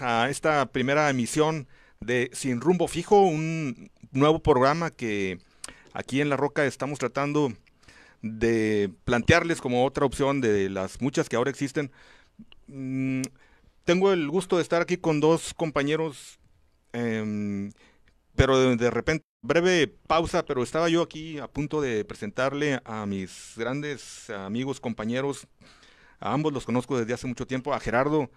a esta primera emisión de Sin Rumbo Fijo, un nuevo programa que aquí en La Roca estamos tratando de plantearles como otra opción de las muchas que ahora existen. Mm, tengo el gusto de estar aquí con dos compañeros, em, pero de, de, repente, breve pausa, pero estaba yo aquí a punto de presentarle a mis grandes amigos, compañeros, a ambos los conozco desde hace mucho tiempo, a Gerardo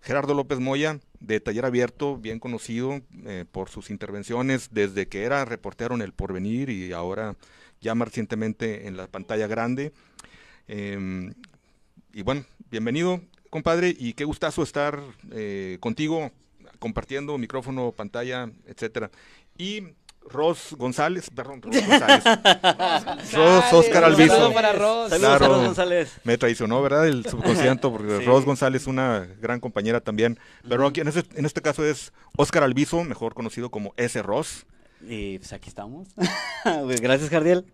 Gerardo López Moya, de Taller Abierto, bien conocido eh, por sus intervenciones desde que era reportero en El Porvenir y ahora ya más recientemente en la pantalla grande. Em, y bueno, bienvenido, compadre, y qué gustazo estar eh, contigo compartiendo micrófono, pantalla, etcétera. Y Ros González, perdón, Ros González. Ros Oscar Alviso. Saludos para Ros. Saludos claro, González. Me traicionó, ¿verdad? El subconsciente, porque Ross Ros González es una gran compañera también. Pero aquí en este, en este caso es Oscar Alviso, mejor conocido como S. Ros. Y pues aquí estamos. Pues, gracias, Jardiel.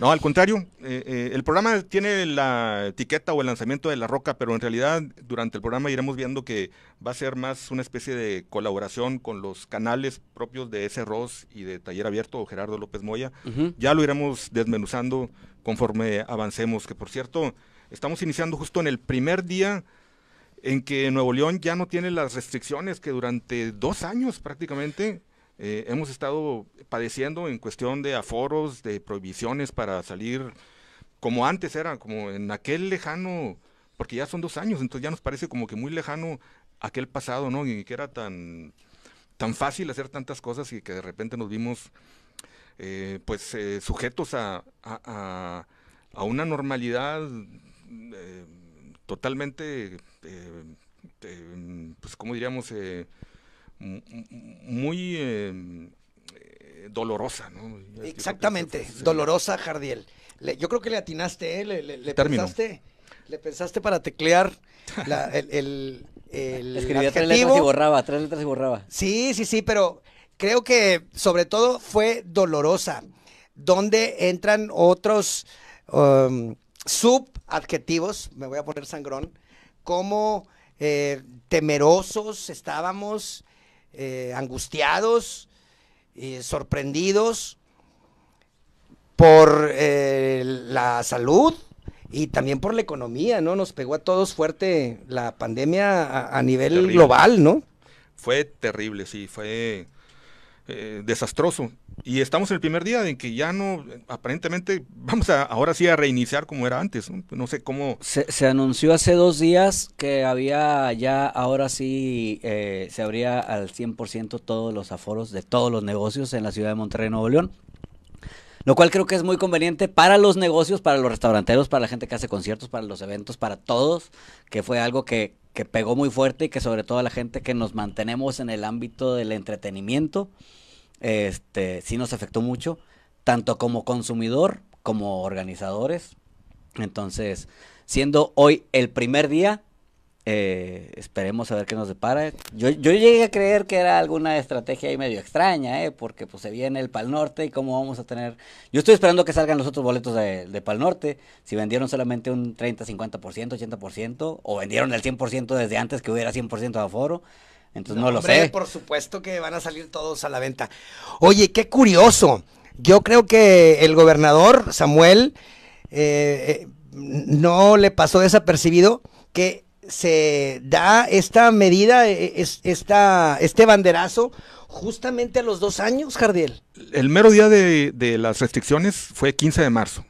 No, al contrario, eh, eh, el programa tiene la etiqueta o el lanzamiento de La Roca, pero en realidad durante el programa iremos viendo que va a ser más una especie de colaboración con los canales propios de S. Ross y de Taller Abierto o Gerardo López Moya. Ya lo iremos desmenuzando conforme avancemos, que por cierto, estamos iniciando justo en el primer día en que Nuevo León ya no tiene las restricciones que durante dos años prácticamente eh, hemos estado padeciendo en cuestión de aforos, de prohibiciones para salir como antes era, como en aquel lejano, porque ya son dos años, entonces ya nos parece como que muy lejano aquel pasado, ¿no? Y que era tan, tan fácil hacer tantas cosas y que de repente nos vimos eh, pues eh, sujetos a, una normalidad totalmente, pues como diríamos, muy em, eh, dolorosa. ¿no? Exactamente, dolorosa, Jardiel. yo creo que le atinaste, ¿eh? le, pensaste, para teclear el, el, Escribía tres letras y borraba, tres letras y borraba. Sí, sí, sí, pero creo que sobre todo fue dolorosa, donde entran otros um, subadjetivos, me voy a poner sangrón, como eh, temerosos estábamos, eh, angustiados, eh, sorprendidos por eh, la salud y también por la economía, ¿no? Nos pegó a todos fuerte la pandemia a, nivel global, ¿no? Fue terrible, sí, fue desastroso. Y estamos en el primer día en que ya no, aparentemente, vamos a ahora sí a reiniciar como era antes. No, sé cómo. Se, anunció hace dos días que había ya, ahora sí, eh, se abría al 100% todos los aforos de todos los negocios en la ciudad de Monterrey, Nuevo León. Lo cual creo que es muy conveniente para los negocios, para los restauranteros, para la gente que hace conciertos, para los eventos, para todos, que fue algo que, que pegó muy fuerte y que sobre todo a la gente que nos mantenemos en el ámbito del entretenimiento este, sí nos afectó mucho, tanto como consumidor como organizadores. Entonces, siendo hoy el primer día, eh, esperemos a ver qué nos depara. Yo, llegué a creer que era alguna estrategia ahí medio extraña, eh, porque pues se viene el Pal Norte y cómo vamos a tener... Yo estoy esperando que salgan los otros boletos de, de Pal Norte, si vendieron solamente un 30, 50%, 80%, o vendieron el 100% desde antes que hubiera 100% de aforo. Entonces no, lo sé. Por supuesto que van a salir todos a la venta. Oye, qué curioso. Yo creo que el gobernador Samuel eh, eh, no le pasó desapercibido que se da esta medida, e, e, esta, este banderazo, justamente a los dos años, Jardiel. El mero día de, de las restricciones fue 15 de marzo.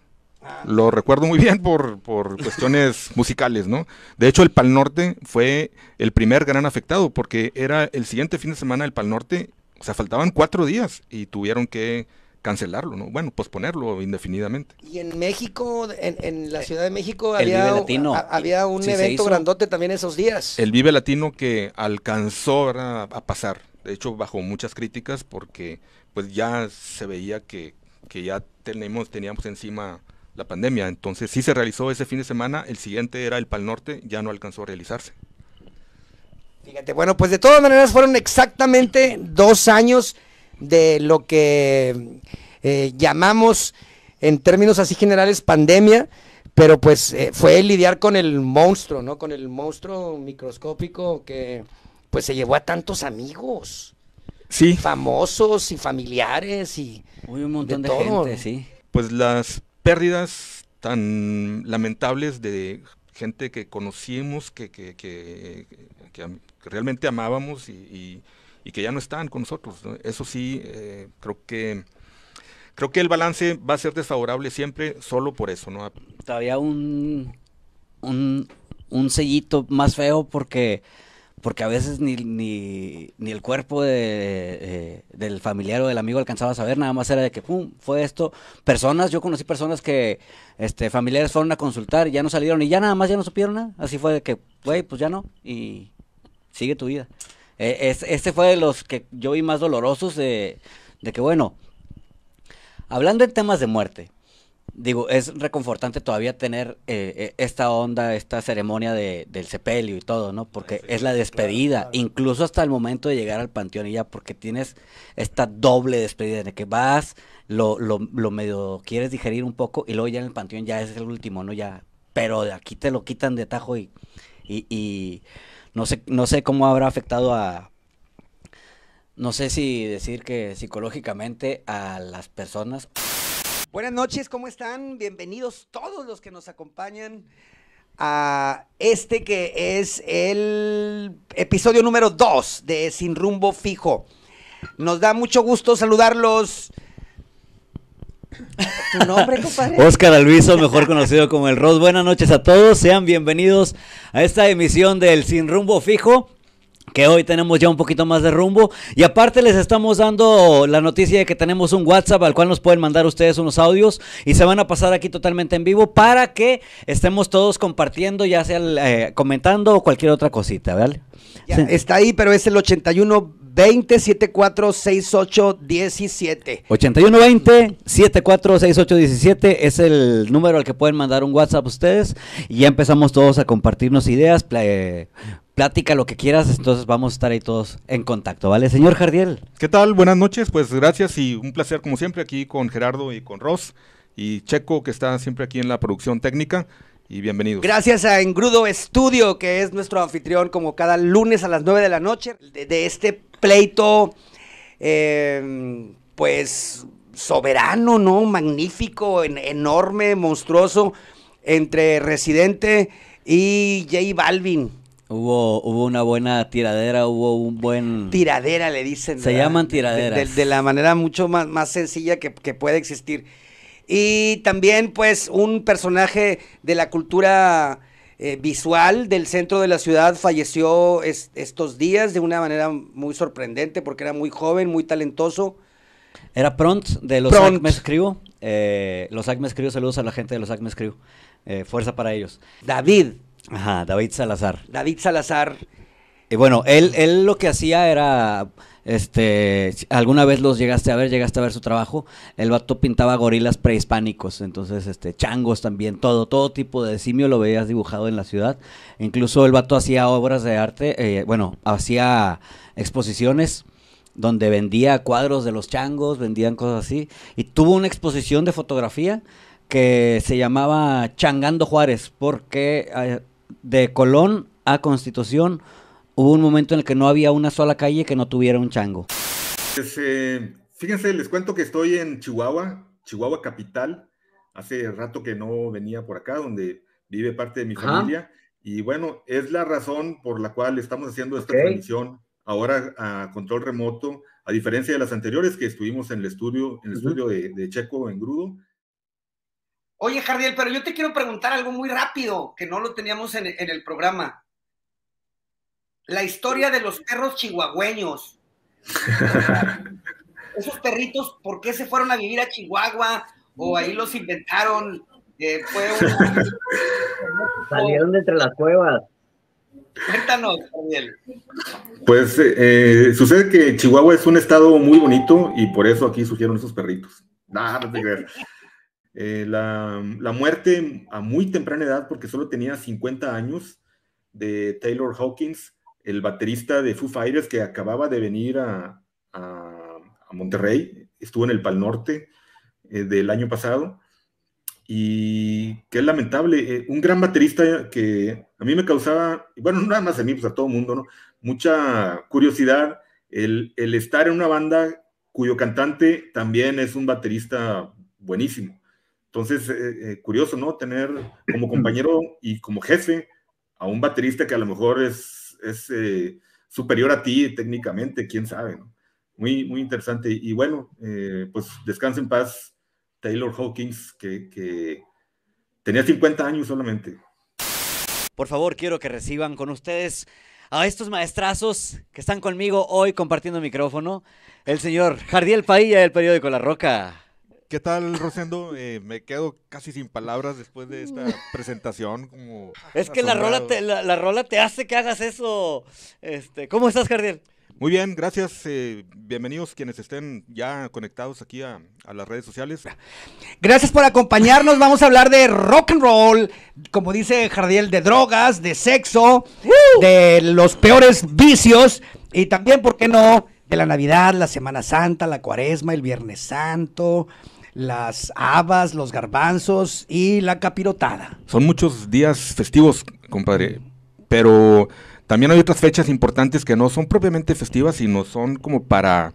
Lo recuerdo muy bien por, cuestiones musicales, ¿no? De hecho, el Pal Norte fue el primer gran afectado porque era el siguiente fin de semana del Pal Norte, o sea, faltaban cuatro días y tuvieron que cancelarlo, ¿no? Bueno, posponerlo indefinidamente. Y en México, en, la eh, Ciudad de México, había, un evento grandote también esos días. El Vive Latino que alcanzó a, pasar, de hecho, bajo muchas críticas, porque pues ya se veía que, que ya tenemos, teníamos encima la pandemia. Entonces sí se realizó ese fin de semana, el siguiente era el Pal Norte, ya no alcanzó a realizarse. Fíjate, bueno, pues de todas maneras fueron exactamente dos años de lo que eh, llamamos en términos así generales pandemia, pero pues eh, fue lidiar con el monstruo, ¿no? Con el monstruo microscópico que pues se llevó a tantos amigos. Sí. Famosos y familiares y... un montón de, todo. sí. Pues las pérdidas tan lamentables de gente que conocimos, que, realmente amábamos y, que ya no están con nosotros. Eso sí, eh, creo que creo que el balance va a ser desfavorable siempre solo por eso. ¿no? Todavía un, un, un sellito más feo porque porque a veces ni, ni, ni el cuerpo de, eh, del familiar o del amigo alcanzaba a saber, nada más era de que, ¡pum!, fue esto. Personas, yo conocí personas que este, familiares fueron a consultar, ya no salieron y ya nada más ya no supieron nada. Así fue de que, güey, pues ya no, y sigue tu vida. E, este fue de los que yo vi más dolorosos de, de que, bueno, hablando de temas de muerte, digo, es reconfortante todavía tener eh, eh, esta onda, esta ceremonia de, del sepelio y todo, ¿no? Porque es la despedida, incluso hasta el momento de llegar al panteón y ya, porque tienes esta doble despedida en que vas, lo, lo, lo medio quieres digerir un poco y luego ya en el panteón ya es el último, ¿no? Ya, pero de aquí te lo quitan de tajo y, y, y no, sé, no sé cómo habrá afectado a... No sé si decir que psicológicamente a las personas... Buenas noches, ¿cómo están? Bienvenidos todos los que nos acompañan a este que es el episodio número 2 de Sin Rumbo Fijo. Nos da mucho gusto saludarlos. ¿Tu nombre, Oscar Alviso, mejor conocido como el Ross. Buenas noches a todos, sean bienvenidos a esta emisión del Sin Rumbo Fijo que hoy tenemos ya un poquito más de rumbo. Y aparte les estamos dando la noticia de que tenemos un WhatsApp al cual nos pueden mandar ustedes unos audios y se van a pasar aquí totalmente en vivo para que estemos todos compartiendo, ya sea eh, comentando o cualquier otra cosita, ¿vale? Está ahí, pero es el 81 20 17. 81 20 17 es el número al que pueden mandar un WhatsApp ustedes. Y ya empezamos todos a compartirnos ideas, plática, lo que quieras, entonces vamos a estar ahí todos en contacto, ¿vale? Señor Jardiel. ¿Qué tal? Buenas noches, pues gracias y un placer como siempre aquí con Gerardo y con Ross y Checo que está siempre aquí en la producción técnica y bienvenidos. Gracias a Engrudo Estudio que es nuestro anfitrión como cada lunes a las 9 de la noche de, este pleito em, pues soberano, ¿no? Magnífico, enorme, monstruoso entre Residente y J Balvin Hubo, una buena tiradera, hubo un buen... Tiradera le dicen. Se llaman tiraderas. De, la manera mucho más, más sencilla que, que, puede existir. Y también pues un personaje de la cultura eh, visual del centro de la ciudad falleció estos días de una manera muy sorprendente porque era muy joven, muy talentoso. Era Pront de Los Acmes Me eh, los Acme saludos a la gente de Los Acme Escribo. Eh, fuerza para ellos. David. Ajá, David Salazar. David Salazar. Y bueno, él, él lo que hacía era este, alguna vez los llegaste a ver, llegaste a ver su trabajo, el vato pintaba gorilas prehispánicos, entonces, este, changos también, todo, todo tipo de simio lo veías dibujado en la ciudad, incluso el vato hacía obras de arte, eh, bueno, hacía exposiciones donde vendía cuadros de los changos, vendían cosas así, y tuvo una exposición de fotografía que se llamaba Changando Juárez, porque... Eh, de Colón a Constitución hubo un momento en el que no había una sola calle que no tuviera un chango. Pues, eh, fíjense, les cuento que estoy en Chihuahua, Chihuahua capital. Hace rato que no venía por acá, donde vive parte de mi familia. Y bueno, es la razón por la cual estamos haciendo esta transmisión ahora a control remoto, a diferencia de las anteriores que estuvimos en el estudio, en el estudio de, de Checo en Grudo. Oye, Jardiel, pero yo te quiero preguntar algo muy rápido, que no lo teníamos en, el programa. La historia de los perros chihuahueños. Esos perritos, ¿por qué se fueron a vivir a Chihuahua? ¿O ahí los inventaron? Eh, Salieron de entre las cuevas. Cuéntanos, Jardiel. Pues eh, sucede que Chihuahua es un estado muy bonito y por eso aquí surgieron esos perritos. Nada eh, la, muerte a muy temprana edad, porque solo tenía 50 años, de Taylor Hawkins, el baterista de Foo Fighters que acababa de venir a, Monterrey, estuvo en el Pal Norte eh, del año pasado, y que es lamentable, eh, un gran baterista que a mí me causaba, bueno, nada más a mí, pues a todo el mundo, ¿no? Mucha curiosidad el estar en una banda cuyo cantante también es un baterista buenísimo entonces, eh, eh, curioso, ¿no? Tener como compañero y como jefe a un baterista que a lo mejor es, es eh, superior a ti técnicamente, quién sabe, ¿no? Muy, muy interesante. Y bueno, pues descanse en paz Taylor Hawkins, que, que tenía 50 años solamente. Por favor, quiero que reciban con ustedes a estos maestrazos que están conmigo hoy compartiendo micrófono, el señor Jardiel Pailla del periódico La Roca. ¿Qué tal, Rosendo? Eh, me quedo casi sin palabras después de esta presentación. es que la rola, te, la, rola te hace que hagas eso. Este, ¿Cómo estás, Jardiel? Muy bien, gracias. Eh, bienvenidos quienes estén ya conectados aquí a, las redes sociales. Gracias por acompañarnos. Vamos a hablar de rock and roll, como dice Jardiel, de drogas, de sexo, de los peores vicios y también, ¿por qué no? De la Navidad, la Semana Santa, la Cuaresma, el Viernes Santo las habas, los garbanzos y la capirotada. Son muchos días festivos, compadre, pero también hay otras fechas importantes que no son propiamente festivas, sino son como para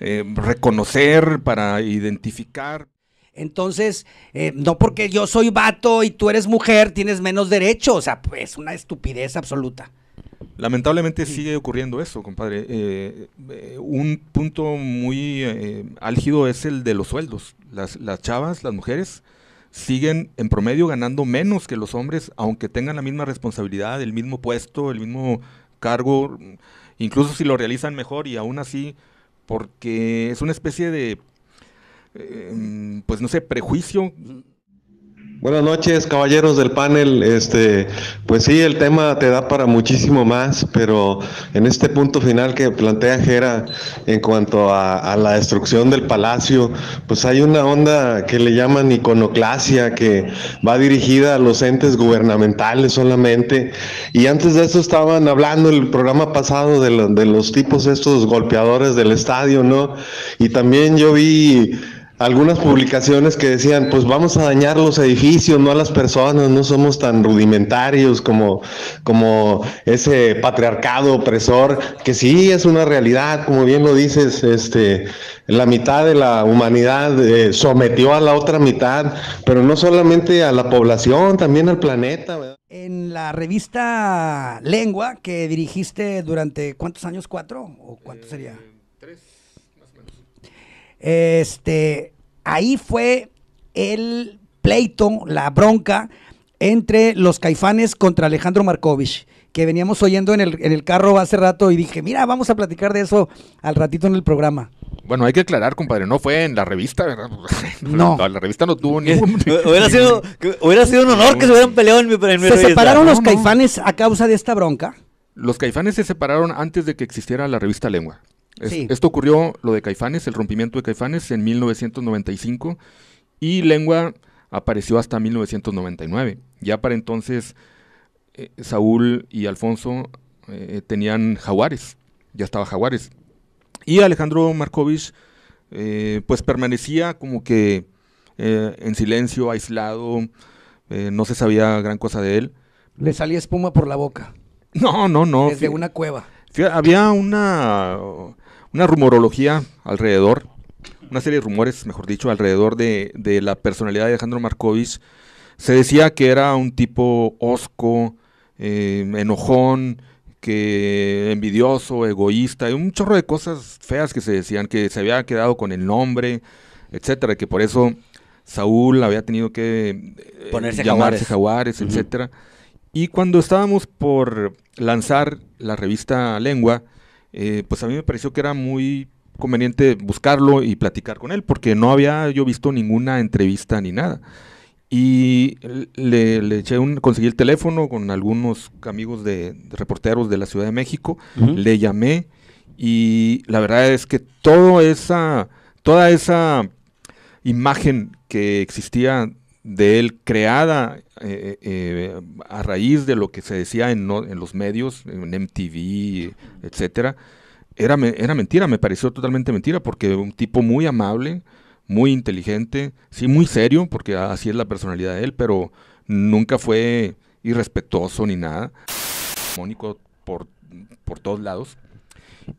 eh, reconocer, para identificar. Entonces, eh, no porque yo soy vato y tú eres mujer, tienes menos derecho. O sea, pues, es pues una estupidez absoluta. Lamentablemente sigue ocurriendo eso, compadre. Eh, eh, un punto muy eh, álgido es el de los sueldos. Las, las, chavas, las mujeres, siguen en promedio ganando menos que los hombres, aunque tengan la misma responsabilidad, el mismo puesto, el mismo cargo, incluso si lo realizan mejor y aún así, porque es una especie de, pues no sé, prejuicio Buenas noches, caballeros del panel. Este, pues sí, el tema te da para muchísimo más, pero en este punto final que plantea Jera en cuanto a, la destrucción del palacio, pues hay una onda que le llaman iconoclasia, que va dirigida a los entes gubernamentales solamente. Y antes de eso estaban hablando el programa pasado de, de los tipos estos golpeadores del estadio, ¿no? Y también yo vi algunas publicaciones que decían, pues vamos a dañar los edificios, no a las personas, no somos tan rudimentarios como, como ese patriarcado opresor, que sí es una realidad, como bien lo dices, este, la mitad de la humanidad eh, sometió a la otra mitad, pero no solamente a la población, también al planeta. En la revista Lengua que dirigiste durante cuántos años, cuatro o cuánto sería? Este, ahí fue el pleito, la bronca entre los caifanes contra Alejandro Markovich, que veníamos oyendo en el, carro hace rato y dije, mira, vamos a platicar de eso al ratito en el programa. Bueno, hay que aclarar, compadre, no fue en la revista, ¿verdad? No. La, revista no tuvo ningún... hubiera, sido, hubiera sido un honor que se hubieran peleado en mi, en ¿Se separaron los caifanes a causa de esta bronca? Los caifanes se separaron antes de que existiera la revista Lengua. Esto ocurrió, lo de Caifanes, el rompimiento de Caifanes, en 1995 y Lengua apareció hasta 1999. Ya para entonces eh, Saúl y Alfonso eh, tenían Jaguares, ya estaba Jaguares. Y Alejandro Markovich eh, pues permanecía como que en silencio, aislado, no se sabía gran cosa de él. Le salía espuma por la boca. No, no, no. Desde una cueva. Había una una rumorología alrededor, una serie de rumores, mejor dicho, alrededor de, la personalidad de Alejandro Markovich. Se decía que era un tipo osco, eh, enojón, que envidioso, egoísta, y un chorro de cosas feas que se decían, que se había quedado con el nombre, etcétera, que por eso Saúl había tenido que eh, llamarse Jaguares, etcétera. Y cuando estábamos por lanzar la revista Lengua, eh, pues a mí me pareció que era muy conveniente buscarlo y platicar con él, porque no había yo visto ninguna entrevista ni nada. Y le, eché un, conseguí el teléfono con algunos amigos de, reporteros de la Ciudad de México, le llamé y la verdad es que toda esa, toda esa imagen que existía de él creada eh, eh, eh, a raíz de lo que se decía en, los medios, en MTV, etcétera, era, era mentira, me pareció totalmente mentira, porque un tipo muy amable, muy inteligente, sí, muy serio, porque así es la personalidad de él, pero nunca fue irrespetuoso ni nada. Mónico por, por todos lados.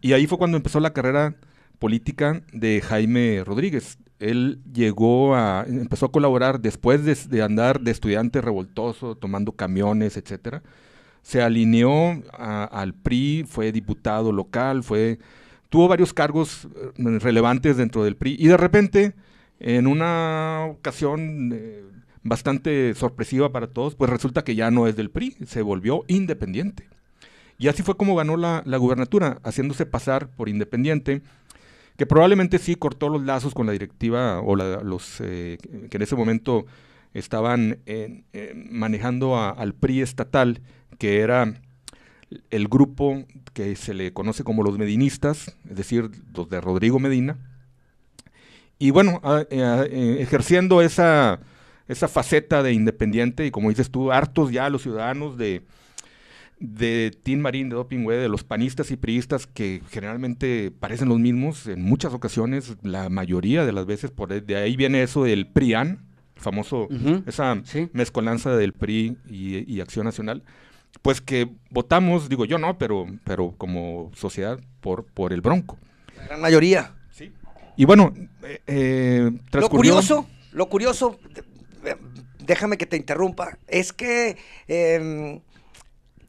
Y ahí fue cuando empezó la carrera política de Jaime Rodríguez él llegó a, empezó a colaborar después de, andar de estudiante revoltoso, tomando camiones, etcétera. Se alineó al PRI, fue diputado local, fue, tuvo varios cargos eh, relevantes dentro del PRI y de repente, en una ocasión eh, bastante sorpresiva para todos, pues resulta que ya no es del PRI, se volvió independiente. Y así fue como ganó la, la gubernatura, haciéndose pasar por independiente que probablemente sí cortó los lazos con la directiva o los eh, que en ese momento estaban manejando al PRI estatal, que era el grupo que se le conoce como los medinistas, es decir, los de Rodrigo Medina. Y bueno, eh, eh, ejerciendo esa, esa faceta de independiente y como dices tú, hartos ya los ciudadanos de de Tim Marín, de Doping Web, de los panistas y priistas que generalmente parecen los mismos en muchas ocasiones, la mayoría de las veces, por de ahí viene eso del PRIAN, famoso, esa mezcolanza del PRI y, Acción Nacional, pues que votamos, digo yo no, pero, pero como sociedad por, por el Bronco. La gran mayoría. Sí. Y bueno, eh, eh Lo curioso, lo curioso, eh, déjame que te interrumpa, es que... Em,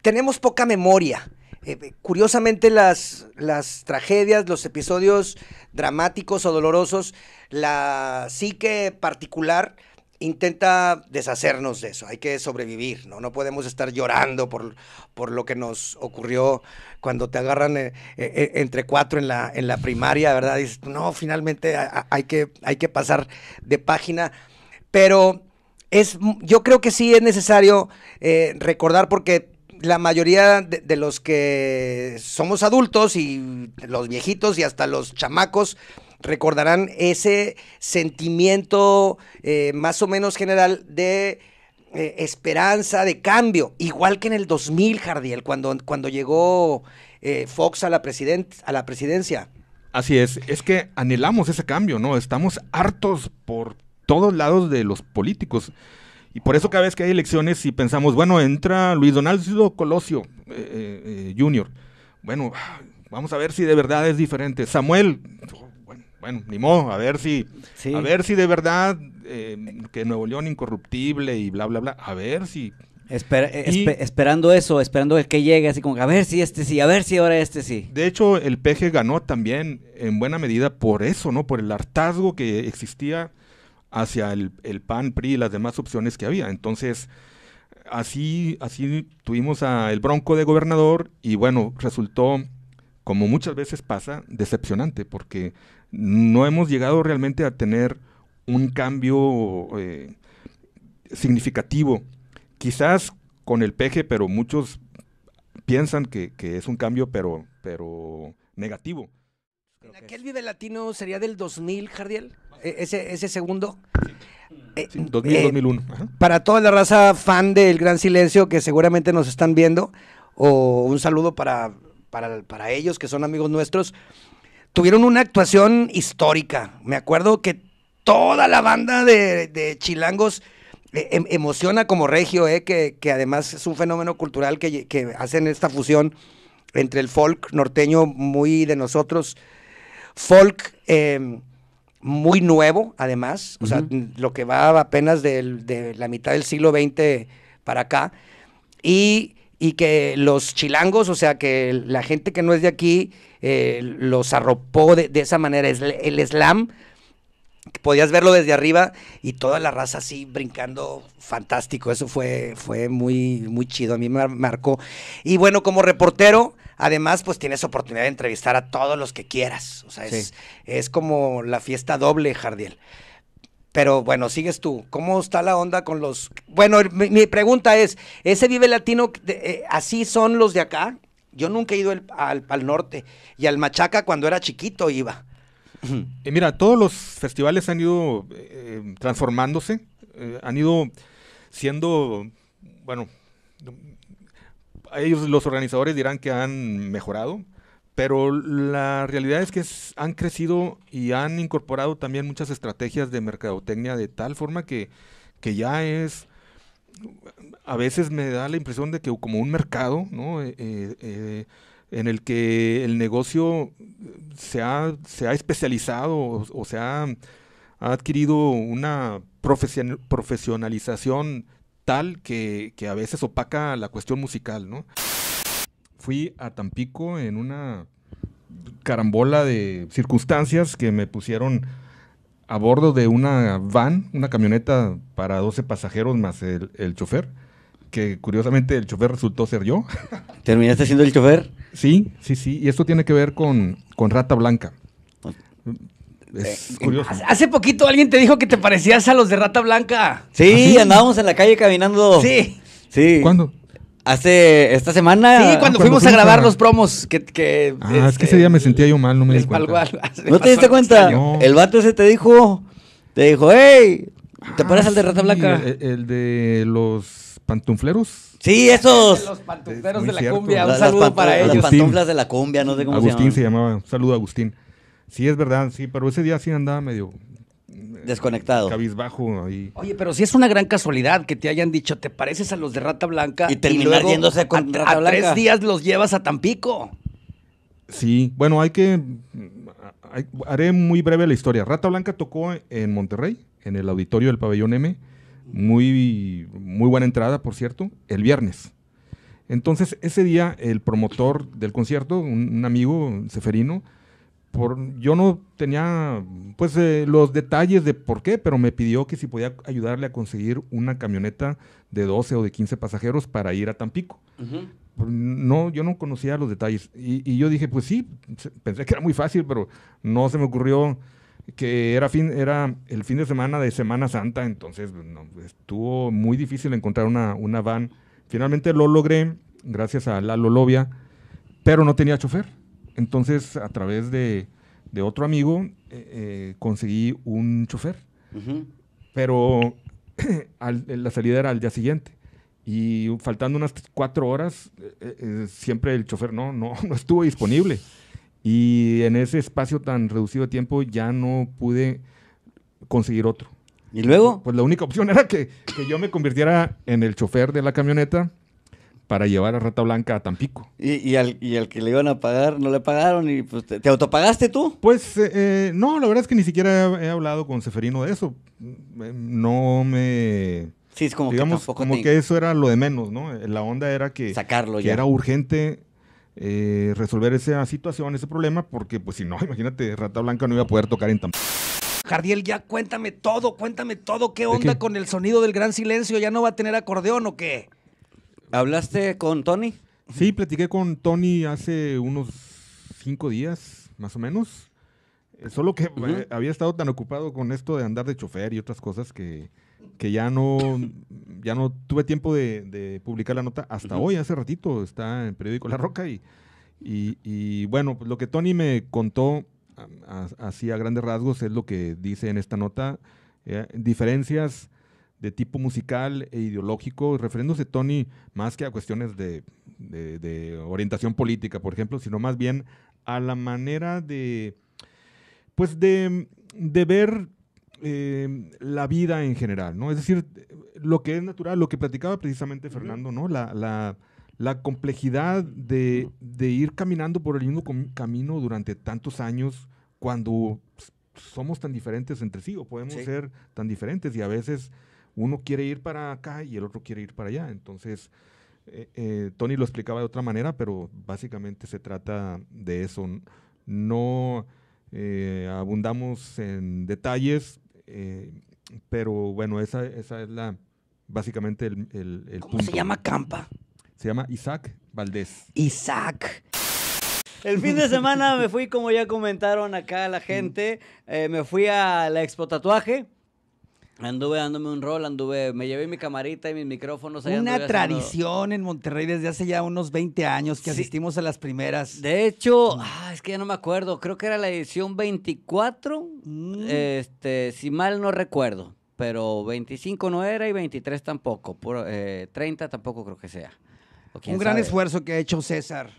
tenemos poca memoria. Eh, eh, curiosamente las, las tragedias, los episodios dramáticos o dolorosos, la psique particular intenta deshacernos de eso, hay que sobrevivir, ¿no? No podemos estar llorando por, por lo que nos ocurrió cuando te agarran eh, entre cuatro en la, en la primaria, ¿verdad? Dices, no, finalmente hay que, hay que pasar de página, pero es, yo creo que sí es necesario recordar porque la mayoría de, los que somos adultos y los viejitos y hasta los chamacos recordarán ese sentimiento eh, más o menos general de eh, esperanza, de cambio, igual que en el 2000, Jardiel, cuando, cuando llegó eh, Fox a la, a la presidencia. Así es, es que anhelamos ese cambio, ¿no? Estamos hartos por todos lados de los políticos. Y por eso cada vez que hay elecciones y pensamos, bueno, entra Luis Donaldo Colosio eh, eh, eh, Jr. Bueno, vamos a ver si de verdad es diferente. Samuel, bueno, bueno ni a ver si, a ver si de verdad que Nuevo León incorruptible y bla, bla, bla, a ver si... esperando eso, esperando el que llegue, así como, a ver si este sí, a ver si ahora este sí. De hecho, el PG ganó también en buena medida por eso, ¿no? Por el hartazgo que existía hacia el, PAN, PRI y las demás opciones que había. Entonces, así, así tuvimos a el Bronco de gobernador y bueno, resultó, como muchas veces pasa, decepcionante porque no hemos llegado realmente a tener un cambio eh, significativo. Quizás con el peje, pero muchos piensan que, es un cambio, pero, pero negativo. ¿En aquel Vive Latino sería del 2000, Jardiel? E-, ese, segundo. 2001. Eh, eh, para toda la raza fan del Gran Silencio que seguramente nos están viendo, o un saludo para, para, ellos que son amigos nuestros, tuvieron una actuación histórica. Me acuerdo que toda la banda de, chilangos eh, em, emociona como regio, que, además es un fenómeno cultural que, hacen esta fusión entre el folk norteño muy de nosotros, folk em, muy nuevo, además, o sea, lo que va apenas de la mitad del siglo XX para acá, y, que los chilangos, o sea, que la gente que no es de aquí, eh, los arropó de, esa manera. el slam, podías verlo desde arriba y toda la raza así brincando fantástico. Eso fue, fue muy, muy chido, a mí me marcó. Y bueno, como reportero Además, pues tienes oportunidad de entrevistar a todos los que quieras. O sea, es, como la fiesta doble, Jardiel. Pero bueno, sigues tú. ¿Cómo está la onda con los...? Bueno, mi, pregunta es, ¿ese Vive Latino, eh, así son los de acá? Yo nunca he ido al, norte. Y al Machaca cuando era chiquito iba. Y mira, todos los festivales han ido eh, transformándose, eh, han ido siendo, bueno, ellos, los organizadores dirán que han mejorado, pero la realidad es que han crecido y han incorporado también muchas estrategias de mercadotecnia de tal forma que, que ya es, a veces me da la impresión de que como un mercado, eh, eh, eh, en el que el negocio se ha, se ha especializado o, se ha, adquirido una profesionalización tal que, que a veces opaca la cuestión musical, ¿no? Fui a Tampico en una carambola de circunstancias que me pusieron a bordo de una van, una camioneta para 12 pasajeros más el, chofer, que curiosamente el chofer resultó ser yo. ¿Terminaste siendo el chofer? Sí, sí, sí. Y esto tiene que ver con, con Rata Blanca. Es curioso. Hace poquito alguien te dijo que te parecías a los de Rata Blanca. Sí, ¿Ah, andábamos en la calle caminando. Sí. Sí. ¿Cuándo? Hace esta semana. Sí, cuando, ah, fuimos, a grabar los promos. Que, que ah, es que ese día me sentía yo mal, no me di cuenta. ¿No te diste cuenta? El vato ese te dijo, te dijo, hey, ¿te pareces ah, al de Rata Blanca? El, de los pantufleros. Sí, esos. Los pantufleros de la cumbia. Un saludo para ellos. Las pantuflas de la cumbia, no sé cómo Agustín se, llamaban. se llamaba. Un saludo a Agustín sí es verdad, sí, pero ese día sí andaba medio eh, desconectado. Cabizbajo. ahí. Oye, pero si es una gran casualidad que te hayan dicho, te pareces a los de Rata Blanca. Y terminar yéndose con a, Rata a Blanca. tres días los llevas a Tampico. Sí, bueno, hay que. haré muy breve la historia. Rata Blanca tocó en Monterrey, en el auditorio del Pabellón M. Muy, muy buena entrada, por cierto, el viernes. Entonces, ese día, el promotor del concierto, un, un amigo, Seferino, yo no tenía pues eh, los detalles de por qué, pero me pidió que si podía ayudarle a conseguir una camioneta de 12 o de 15 pasajeros para ir a Tampico. No, yo no conocía los detalles. Y, yo dije, pues sí, pensé que era muy fácil, pero no se me ocurrió que era, fin, era el fin de semana de Semana Santa, entonces estuvo muy difícil encontrar una, van. Finalmente lo logré, gracias a Lalo Lobia, pero no tenía chofer. Entonces, a través de, otro amigo, eh, eh, conseguí un chofer. Pero eh, la salida era al día siguiente. Y faltando unas cuatro horas, siempre el chofer no, estuvo disponible. Y en ese espacio tan reducido de tiempo ya no pude conseguir otro. ¿Y luego? Pues la única opción era que yo me convirtiera en el chofer de la camioneta para llevar a Rata Blanca a Tampico. Y, y, al, que le iban a pagar, no le pagaron y pues, ¿te, autopagaste tú? Pues eh, eh, no, la verdad es que ni siquiera he, hablado con Seferino de eso. Mm, eh, no me... Sí, es como digamos, que como que eso era lo de menos, ¿no? La onda era que... Sacarlo que era urgente resolver esa situación, ese problema, porque pues si no, imagínate, Rata Blanca no iba a poder tocar en Tampico. Jardiel, ya cuéntame todo, cuéntame todo, ¿qué onda con el sonido del gran silencio? ¿Ya no va a tener acordeón o qué? ¿Hablaste con Tony? Sí, platiqué con Tony hace unos cinco días, más o menos. Eh, solo que eh, había estado tan ocupado con esto de andar de chofer y otras cosas que, que ya no, ya no tuve tiempo de, publicar la nota hasta hoy, hace ratito, está en el periódico La Roca y, y, bueno, pues lo que Tony me contó así a, grandes rasgos es lo que dice en esta nota, eh, diferencias de tipo musical e ideológico, refiriéndose Tony más que a cuestiones de, orientación política, por ejemplo, sino más bien a la manera de, pues de, ver eh, la vida en general, ¿no? Es decir, lo que es natural, lo que platicaba precisamente Fernando, ¿no? La, complejidad de, ir caminando por el mismo camino durante tantos años cuando pues, somos tan diferentes entre sí o podemos ser tan diferentes y a veces uno quiere ir para acá y el otro quiere ir para allá. Entonces, eh, eh, Tony lo explicaba de otra manera, pero básicamente se trata de eso. No eh, abundamos en detalles, pero bueno, esa, es la básicamente el, ¿Cómo se llama Campa? Se llama Isaac Valdés. Isaac. El fin de semana me fui, como ya comentaron acá la gente, me fui a la Expo Tatuaje. Anduve dándome un rol, anduve, me llevé mi camarita y mis micrófonos. Una tradición en Monterrey desde hace ya unos 20 años que asistimos a las primeras. De hecho, mm. ah, es que ya no me acuerdo, creo que era la edición 24, mm. este, si mal no recuerdo, pero 25 no era y 23 tampoco, 30 eh, tampoco creo que sea. Un gran esfuerzo que ha hecho César.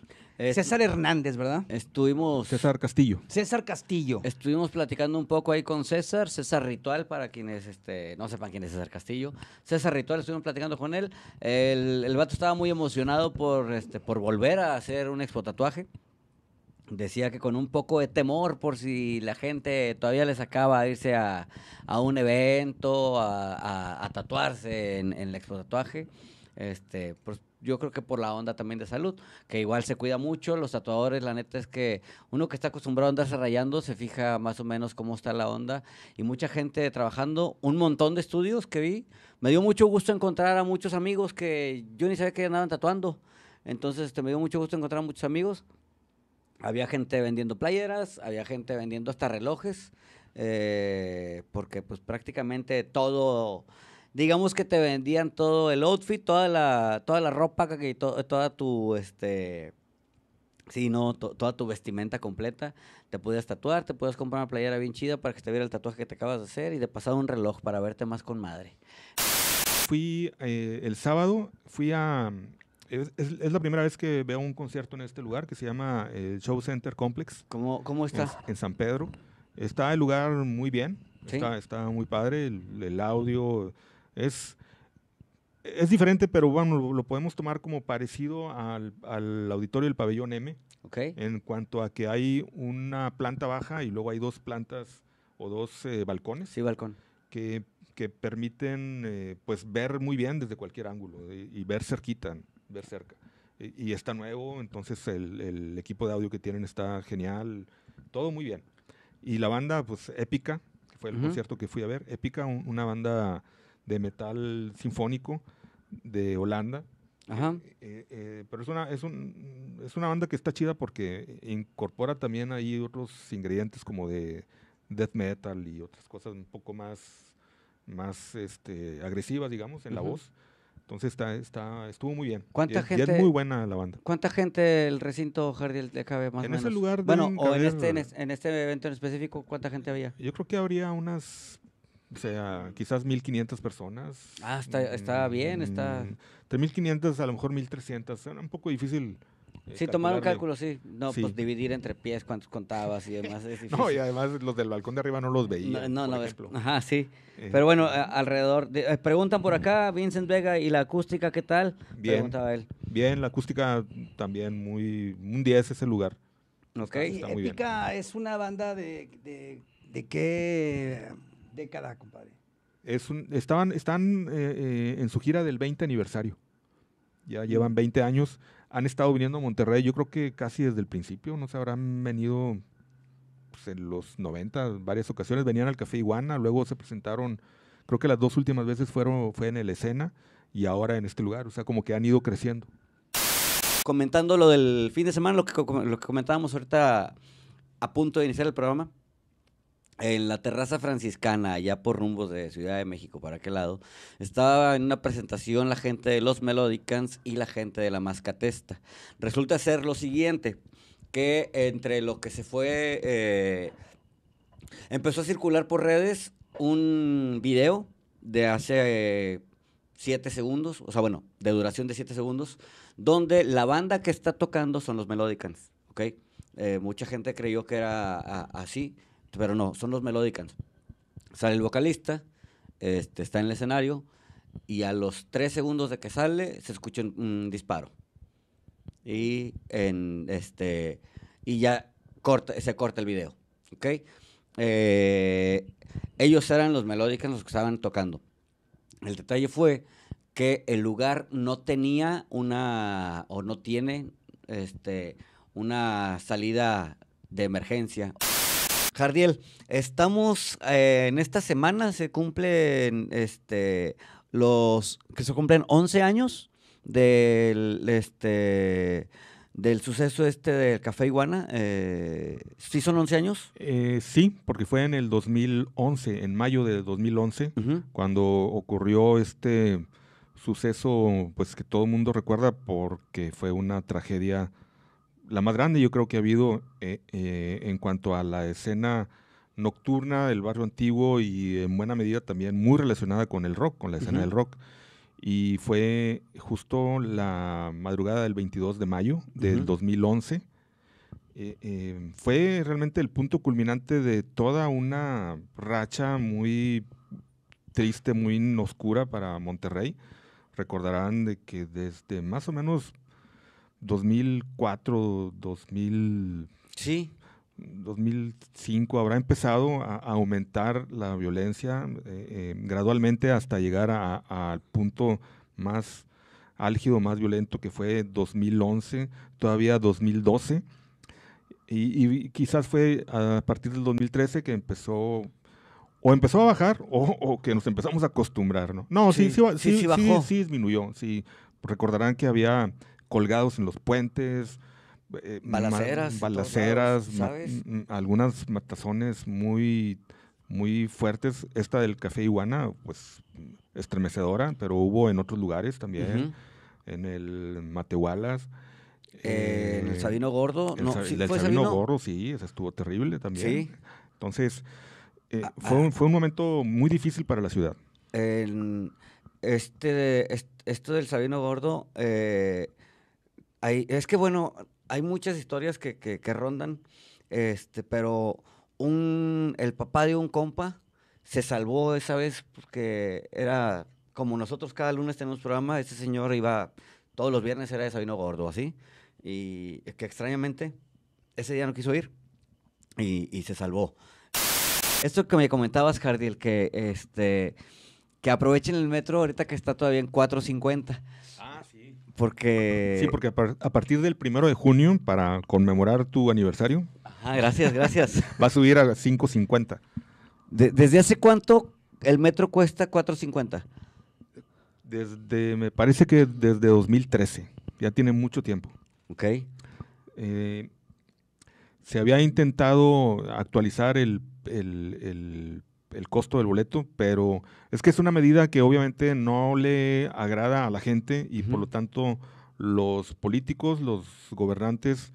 César Hernández, ¿verdad? Estuvimos. César Castillo. César Castillo. Estuvimos platicando un poco ahí con César, César Ritual, para quienes este, no sepan quién es César Castillo. César Ritual, estuvimos platicando con él. El, vato estaba muy emocionado por, este, por volver a hacer un expo tatuaje. Decía que con un poco de temor por si la gente todavía le sacaba a irse a, un evento, a, tatuarse en, el expo tatuaje. Este, pues yo creo que por la onda también de salud, que igual se cuida mucho, los tatuadores, la neta es que uno que está acostumbrado a andarse rayando se fija más o menos cómo está la onda y mucha gente trabajando, un montón de estudios que vi, me dio mucho gusto encontrar a muchos amigos que yo ni sabía que andaban tatuando, entonces este, me dio mucho gusto encontrar a muchos amigos, había gente vendiendo playeras, había gente vendiendo hasta relojes, eh, porque pues prácticamente todo digamos que te vendían todo el outfit, toda la, toda la ropa, que, toda tu, este, sí, no, toda tu vestimenta completa. Te podías tatuar, te podías comprar una playera bien chida para que te viera el tatuaje que te acabas de hacer y de pasado un reloj para verte más con madre. Fui eh, el sábado, fui a... Es, la primera vez que veo un concierto en este lugar que se llama eh, Show Center Complex. ¿Cómo, cómo estás? En, San Pedro. Está el lugar muy bien, Está, muy padre, el, audio, es, es diferente, pero bueno, lo podemos tomar como parecido al, al auditorio del pabellón M. Okay. En cuanto a que hay una planta baja y luego hay dos plantas o dos eh, balcones. Sí, balcón. Que, que permiten eh, pues ver muy bien desde cualquier ángulo y, ver cerquita, ver cerca. Y, está nuevo, entonces el, el, equipo de audio que tienen está genial, todo muy bien. Y la banda, pues épica, fue el concierto que fui a ver, épica, una banda de metal sinfónico de Holanda. Eh, eh, eh, pero es una, es, un, es una banda que está chida porque incorpora también ahí otros ingredientes como de death metal y otras cosas un poco más, más este, agresivas, digamos, en la voz. Entonces está, está, estuvo muy bien. ¿Cuánta gente? es muy buena la banda. ¿Cuánta gente el recinto Jardiel de cabe más en menos? En ese lugar. Bueno, o en este, en este evento en específico, ¿cuánta gente había? Yo creo que habría unas o sea, quizás 1500 personas. Ah, está, está mm, bien, está. 1500 a lo mejor 1300. Era un poco difícil. Eh, sí, tomar un cálculo, sí. No, pues dividir entre pies cuántos contabas y demás. Es no, y además los del balcón de arriba no los veía. No, no, Ajá, sí. Eh, Pero bueno, eh. alrededor. preguntan por acá, Vincent Vega, ¿y la acústica qué tal? Bien. Preguntaba él. Bien, la acústica también muy. Un 10 ese lugar. Ok. es una banda de, de qué década, compadre. Es estaban, están eh, eh, en su gira del 20 aniversario. Ya llevan 20 años. Han estado viniendo a Monterrey, yo creo que casi desde el principio. No se habrán venido pues, en los 90, varias ocasiones. Venían al Café Iguana, luego se presentaron, creo que las dos últimas veces fueron, fue en el escena y ahora en este lugar. O sea, como que han ido creciendo. Comentando lo del fin de semana, lo que, lo que comentábamos ahorita a punto de iniciar el programa en la terraza franciscana, allá por rumbos de Ciudad de México, para aquel lado, estaba en una presentación la gente de los Melodicans y la gente de la Mascatesta. Resulta ser lo siguiente, que entre lo que se fue, eh, empezó a circular por redes un video de hace 7 eh, segundos, o sea, bueno, de duración de siete segundos, donde la banda que está tocando son los Melodicans, eh, mucha gente creyó que era así pero no, son los Melodicans. Sale el vocalista, este, está en el escenario y a los tres segundos de que sale se escucha un, disparo. Y, en, este, y ya corta, se corta el video. ¿okay? Eh, ellos eran los Melodicans los que estaban tocando. El detalle fue que el lugar no tenía una, o no tiene, este, una salida de emergencia. Jardiel, estamos eh, en esta semana, se cumplen este, los que se cumplen 11 años del, este, del suceso este del Café Iguana. Eh, ¿Sí son 11 años? Eh, sí, porque fue en el 2011, en mayo de 2011, cuando ocurrió este suceso pues que todo el mundo recuerda porque fue una tragedia la más grande yo creo que ha habido eh, eh, en cuanto a la escena nocturna del barrio antiguo y en buena medida también muy relacionada con el rock, con la escena del rock. Y fue justo la madrugada del 22 de mayo del 2011. Eh, fue realmente el punto culminante de toda una racha muy triste, muy oscura para Monterrey. Recordarán de que desde más o menos 2004, 2000. Sí. 2005 habrá empezado a, aumentar la violencia eh, eh, gradualmente hasta llegar al punto más álgido, más violento que fue 2011, todavía 2012. Y, quizás fue a partir del 2013 que empezó o empezó a bajar o, que nos empezamos a acostumbrar, ¿no? sí, sí, sí, sí, sí disminuyó. Sí. Recordarán que había colgados en los puentes. Eh, balaceras. Mm, mm, algunas matazones muy, muy fuertes. Esta del Café Iguana, pues estremecedora, pero hubo en otros lugares también, en el Matehualas. en el eh, Sabino Gordo. El, no, Sabino, Gordo, sí, estuvo terrible también. Entonces, eh, ah, fue, ah. un, fue un momento muy difícil para la ciudad. este, esto del Sabino Gordo, es que bueno, hay muchas historias que, rondan, este, pero un, el papá de un compa se salvó esa vez porque era como nosotros cada lunes tenemos programa, ese señor iba todos los viernes era de Sabino Gordo, así, y que extrañamente ese día no quiso ir y, y se salvó. Esto que me comentabas, Jardiel, que este que aprovechen el metro ahorita que está todavía en 450 porque... Sí, porque a, partir del primero de junio, para conmemorar tu aniversario... gracias, gracias. va a subir a 5.50. ¿Desde hace cuánto el metro cuesta 4.50? Desde, me parece que desde 2013. Ya tiene mucho tiempo. Ok. Eh, se había intentado actualizar el el costo del boleto, pero es que es una medida que obviamente no le agrada a la gente y por lo tanto los políticos, los gobernantes,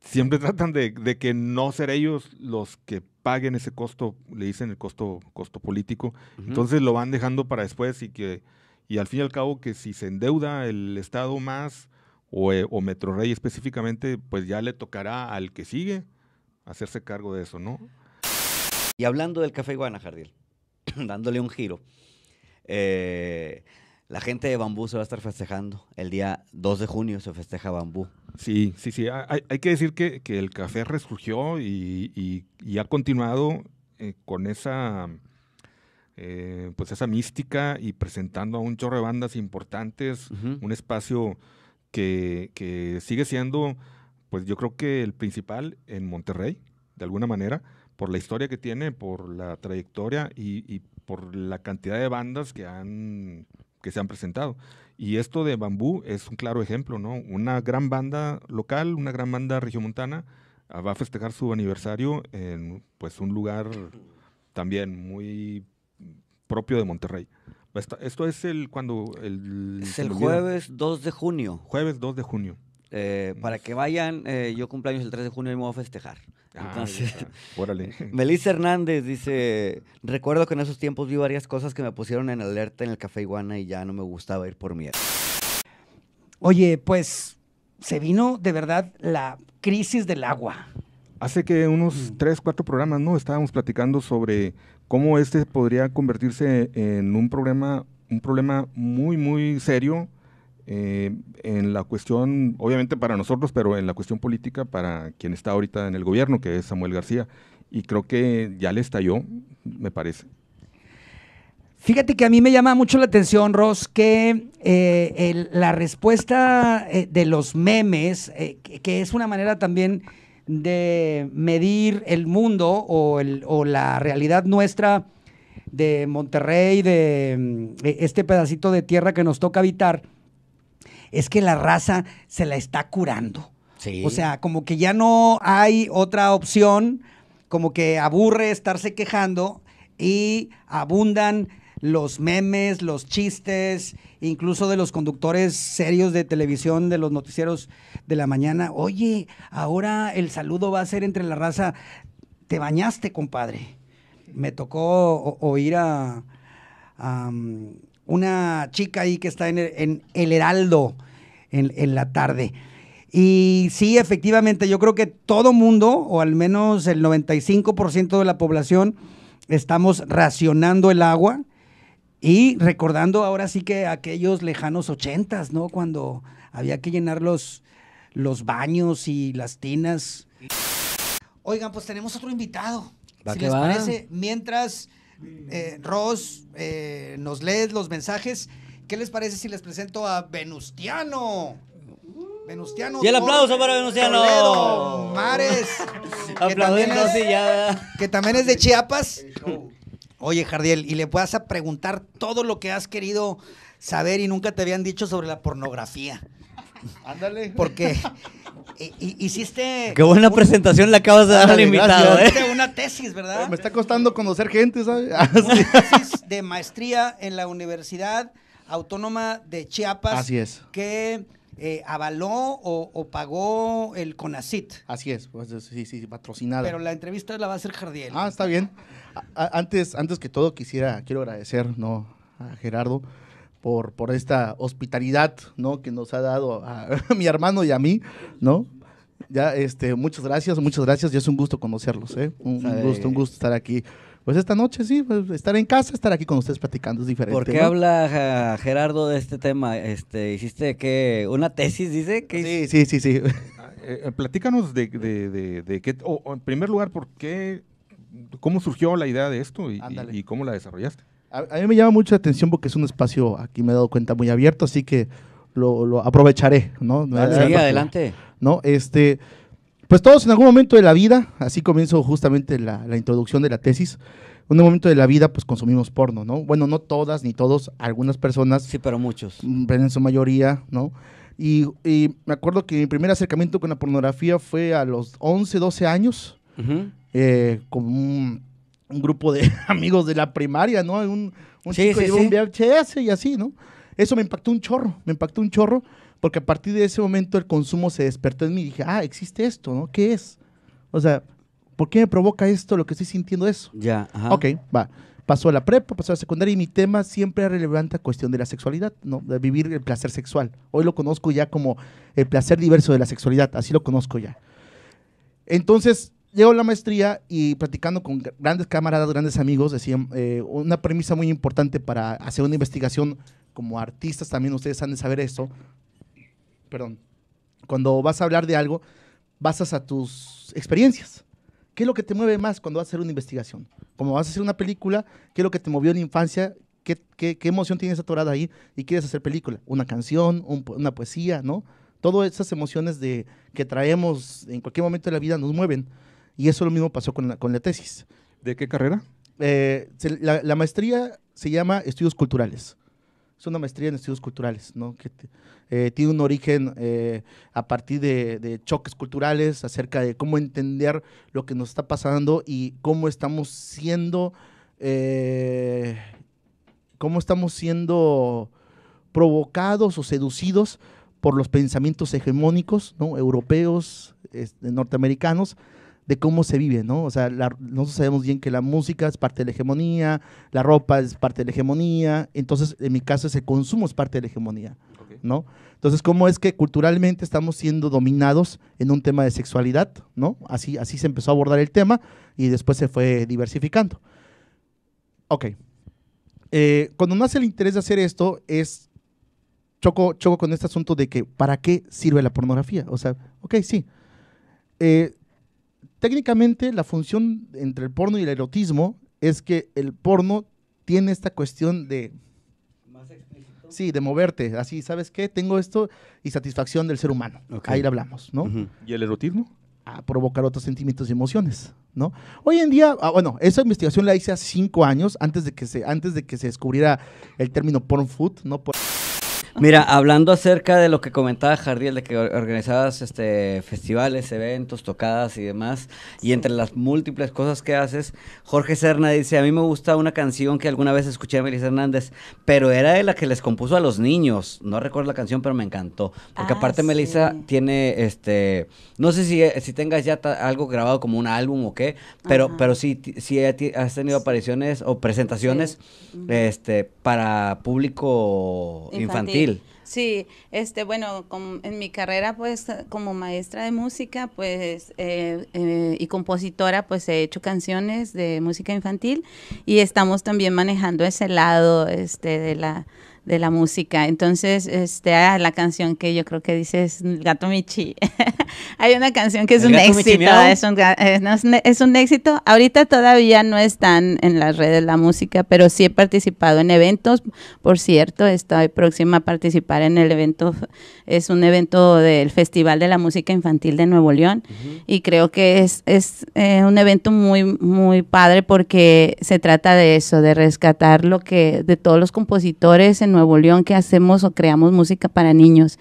siempre tratan de, que no ser ellos los que paguen ese costo, le dicen el costo, costo político, entonces lo van dejando para después y que, y al fin y al cabo que si se endeuda el Estado más o, eh, o Metro específicamente, pues ya le tocará al que sigue hacerse cargo de eso, ¿no? Y hablando del Café Iguana, Jardiel, dándole un giro, eh, la gente de Bambú se va a estar festejando. El día 2 de junio se festeja Bambú. Sí, sí, sí. Ah, hay, que decir que, el café resurgió y, ha continuado eh, con esa, eh, pues esa mística y presentando a un chorro de bandas importantes, un espacio que, que, sigue siendo, pues yo creo que el principal en Monterrey, de alguna manera, por la historia que tiene, por la trayectoria y, por la cantidad de bandas que han que se han presentado. Y esto de Bambú es un claro ejemplo, ¿no? Una gran banda local, una gran banda regiomontana, ah, va a festejar su aniversario en pues un lugar también muy propio de Monterrey. Esto, es el cuando el, es el jueves 2 de junio. Jueves 2 de junio. Eh, para que vayan, eh, yo cumpleaños el 3 de junio y me voy a festejar. Ah, Entonces, Melissa Hernández dice, recuerdo que en esos tiempos vi varias cosas que me pusieron en alerta en el Café Iguana y ya no me gustaba ir por miedo. Oye, pues se vino de verdad la crisis del agua. Hace que unos 3, mm. 4 programas, ¿no? Estábamos platicando sobre cómo este podría convertirse en un problema, un problema muy, muy serio eh, en la cuestión, obviamente para nosotros, pero en la cuestión política para quien está ahorita en el gobierno, que es Samuel García, y creo que ya le estalló, me parece. Fíjate que a mí me llama mucho la atención, Ross, que eh, la respuesta eh, de los memes, que, es una manera también de medir el mundo o, o la realidad nuestra de Monterrey, de mm, e, este pedacito de tierra que nos toca habitar, es que la raza se la está curando. O sea, como que ya no hay otra opción, como que aburre estarse quejando y abundan los memes, los chistes, incluso de los conductores serios de televisión, de los noticieros de la mañana. Oye, ahora el saludo va a ser entre la raza. Te bañaste, compadre. Me tocó oír a una chica ahí que está en el, Heraldo en, la tarde. Y sí, efectivamente, yo creo que todo mundo, o al menos el 95% de la población, estamos racionando el agua y recordando ahora sí que aquellos lejanos ochentas, ¿no? Cuando había que llenar los, los baños y las tinas. Oigan, pues tenemos otro invitado. si les va? parece, mientras eh, Ross, eh, nos lees los mensajes. ¿Qué les parece si les presento a Venustiano? Venustiano. Y el aplauso para Venustiano. Mares. ya. Que también es de Chiapas. Oye, Jardiel, y le vas a preguntar todo lo que has querido saber y nunca te habían dicho sobre la pornografía. Ándale. Porque hiciste. Qué buena presentación le acabas de dar al invitado, ¿eh? Una tesis, ¿verdad? Me está costando conocer gente, ¿sabes? Una tesis de maestría en la Universidad Autónoma de Chiapas. Así es. Que eh, avaló o, pagó el CONACIT. Así es, pues, sí, sí, patrocinada. Pero la entrevista la va a hacer Jardiel. Ah, está bien. antes, antes que todo, quisiera, quiero agradecer, ¿no? A Gerardo por, por esta hospitalidad, ¿no? Que nos ha dado a, mi hermano y a mí, ¿no? Ya, este, muchas gracias, muchas gracias. Y es un gusto conocerlos, ¿eh? Un, gusto, un gusto estar aquí. Pues esta noche sí, pues, estar en casa, estar aquí con ustedes platicando es diferente. ¿Por qué habla Gerardo de este tema? Este, ¿Hiciste que una tesis, dice? Que sí, sí, sí, ah, eh, eh, platícanos de, de, qué, o, en primer lugar, ¿por cómo surgió la idea de esto y cómo la desarrollaste? A, mí me llama mucho la atención porque es un espacio, aquí me he dado cuenta, muy abierto, así que lo, aprovecharé, ¿no? adelante. ¿No? Este, pues todos en algún momento de la vida, así comienzo justamente la, introducción de la tesis, en un momento de la vida pues consumimos porno, ¿no? Bueno, no todas ni todos, algunas personas. Sí, pero muchos. En su mayoría, ¿no? Y, me acuerdo que mi primer acercamiento con la pornografía fue a los 11, 12 años, eh, como un un grupo de amigos de la primaria, ¿no? Un, un chico un VHS y así, ¿no? Eso me impactó un chorro, me impactó un chorro, porque a partir de ese momento el consumo se despertó en mí y dije, ah, existe esto, ¿no? ¿Qué es? O sea, ¿por qué me provoca esto lo que estoy sintiendo eso? Ya, ajá. Ok, va. Pasó a la prepa, pasó a la secundaria y mi tema siempre es relevante cuestión de la sexualidad, ¿no? De vivir el placer sexual. Hoy lo conozco ya como el placer diverso de la sexualidad, así lo conozco ya. Entonces, Llegó la maestría y platicando con grandes camaradas, grandes amigos, decían eh, una premisa muy importante para hacer una investigación como artistas, también ustedes han de saber esto. Perdón. Cuando vas a hablar de algo, basas a tus experiencias. ¿Qué es lo que te mueve más cuando vas a hacer una investigación? Como vas a hacer una película, ¿qué es lo que te movió en infancia? ¿Qué, qué, emoción tienes atorada ahí y quieres hacer película? Una canción, una poesía, ¿no? Todas esas emociones de, que traemos en cualquier momento de la vida nos mueven. Y eso lo mismo pasó con la, con la tesis. ¿De qué carrera? Eh, la, maestría se llama Estudios Culturales. Es una maestría en estudios culturales, ¿no? Que eh, tiene un origen eh, a partir de, choques culturales acerca de cómo entender lo que nos está pasando y cómo estamos siendo, cómo estamos siendo provocados o seducidos por los pensamientos hegemónicos, Europeos, este, norteamericanos, de cómo se vive, ¿no? O sea, la, nosotros sabemos bien que la música es parte de la hegemonía, la ropa es parte de la hegemonía, entonces en mi caso ese consumo es parte de la hegemonía, ¿no? Entonces, ¿cómo es que culturalmente estamos siendo dominados en un tema de sexualidad, ¿no? Así, así se empezó a abordar el tema y después se fue diversificando. Ok. Eh, cuando nace el interés de hacer esto es, choco, choco con este asunto de que, ¿para qué sirve la pornografía? O sea, ok, sí. Eh, técnicamente la función entre el porno y el erotismo es que el porno tiene esta cuestión de... Más explícito. Sí, de moverte, así, ¿sabes qué? Tengo esto y satisfacción del ser humano. Ahí lo hablamos, ¿no? ¿Y el erotismo? A provocar otros sentimientos y emociones, ¿no? Hoy en día, ah, bueno, esa investigación la hice hace cinco años, antes de que se, antes de que se descubriera el término porn food, ¿no? Mira, hablando acerca de lo que comentaba Jardiel, de que organizabas este, festivales, eventos, tocadas y demás, y entre las múltiples cosas que haces, Jorge Serna dice, a mí me gusta una canción que alguna vez escuché a Melissa Hernández, pero era de la que les compuso a los niños. No recuerdo la canción, pero me encantó. Porque ah, aparte Melissa tiene, este, no sé si, eh, si tengas ya algo grabado como un álbum o qué, pero, pero sí, sí has tenido apariciones o presentaciones este, para público infantil Sí, este, bueno, en mi carrera, pues, como maestra de música, pues, eh, eh, y compositora, pues, he hecho canciones de música infantil y estamos también manejando ese lado, este, de la de la música. Entonces, este, ah, la canción que yo creo que dice es Gato Michi. Hay una canción que es un éxito, eh, es un, éxito. Ahorita todavía no están en las redes la música, pero sí he participado en eventos. Por cierto, estoy próxima a participar en el evento, es un evento del Festival de la Música Infantil de Nuevo León y creo que es, es eh, un evento muy, muy padre porque se trata de eso, de rescatar lo que, de todos los compositores en Nuevo León que hacemos o creamos música para niños,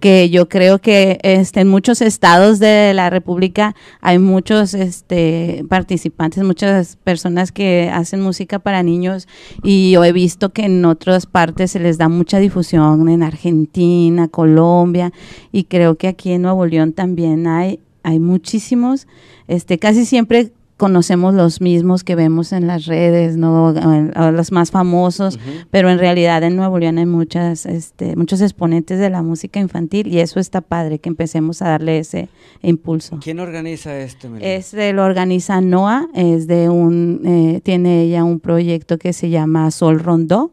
que yo creo que este, en muchos estados de la República hay muchos este, participantes, muchas personas que hacen música para niños y yo he visto que en otras partes se les da mucha difusión, en Argentina, Colombia y creo que aquí en Nuevo León también hay hay muchísimos, este, casi siempre conocemos los mismos que vemos en las redes, ¿no? los más famosos, pero en realidad en Nuevo León hay muchas, este, muchos exponentes de la música infantil y eso está padre, que empecemos a darle ese impulso. ¿Quién organiza esto? Este lo organiza NOA, es de un, eh, tiene ella un proyecto que se llama Sol Rondó,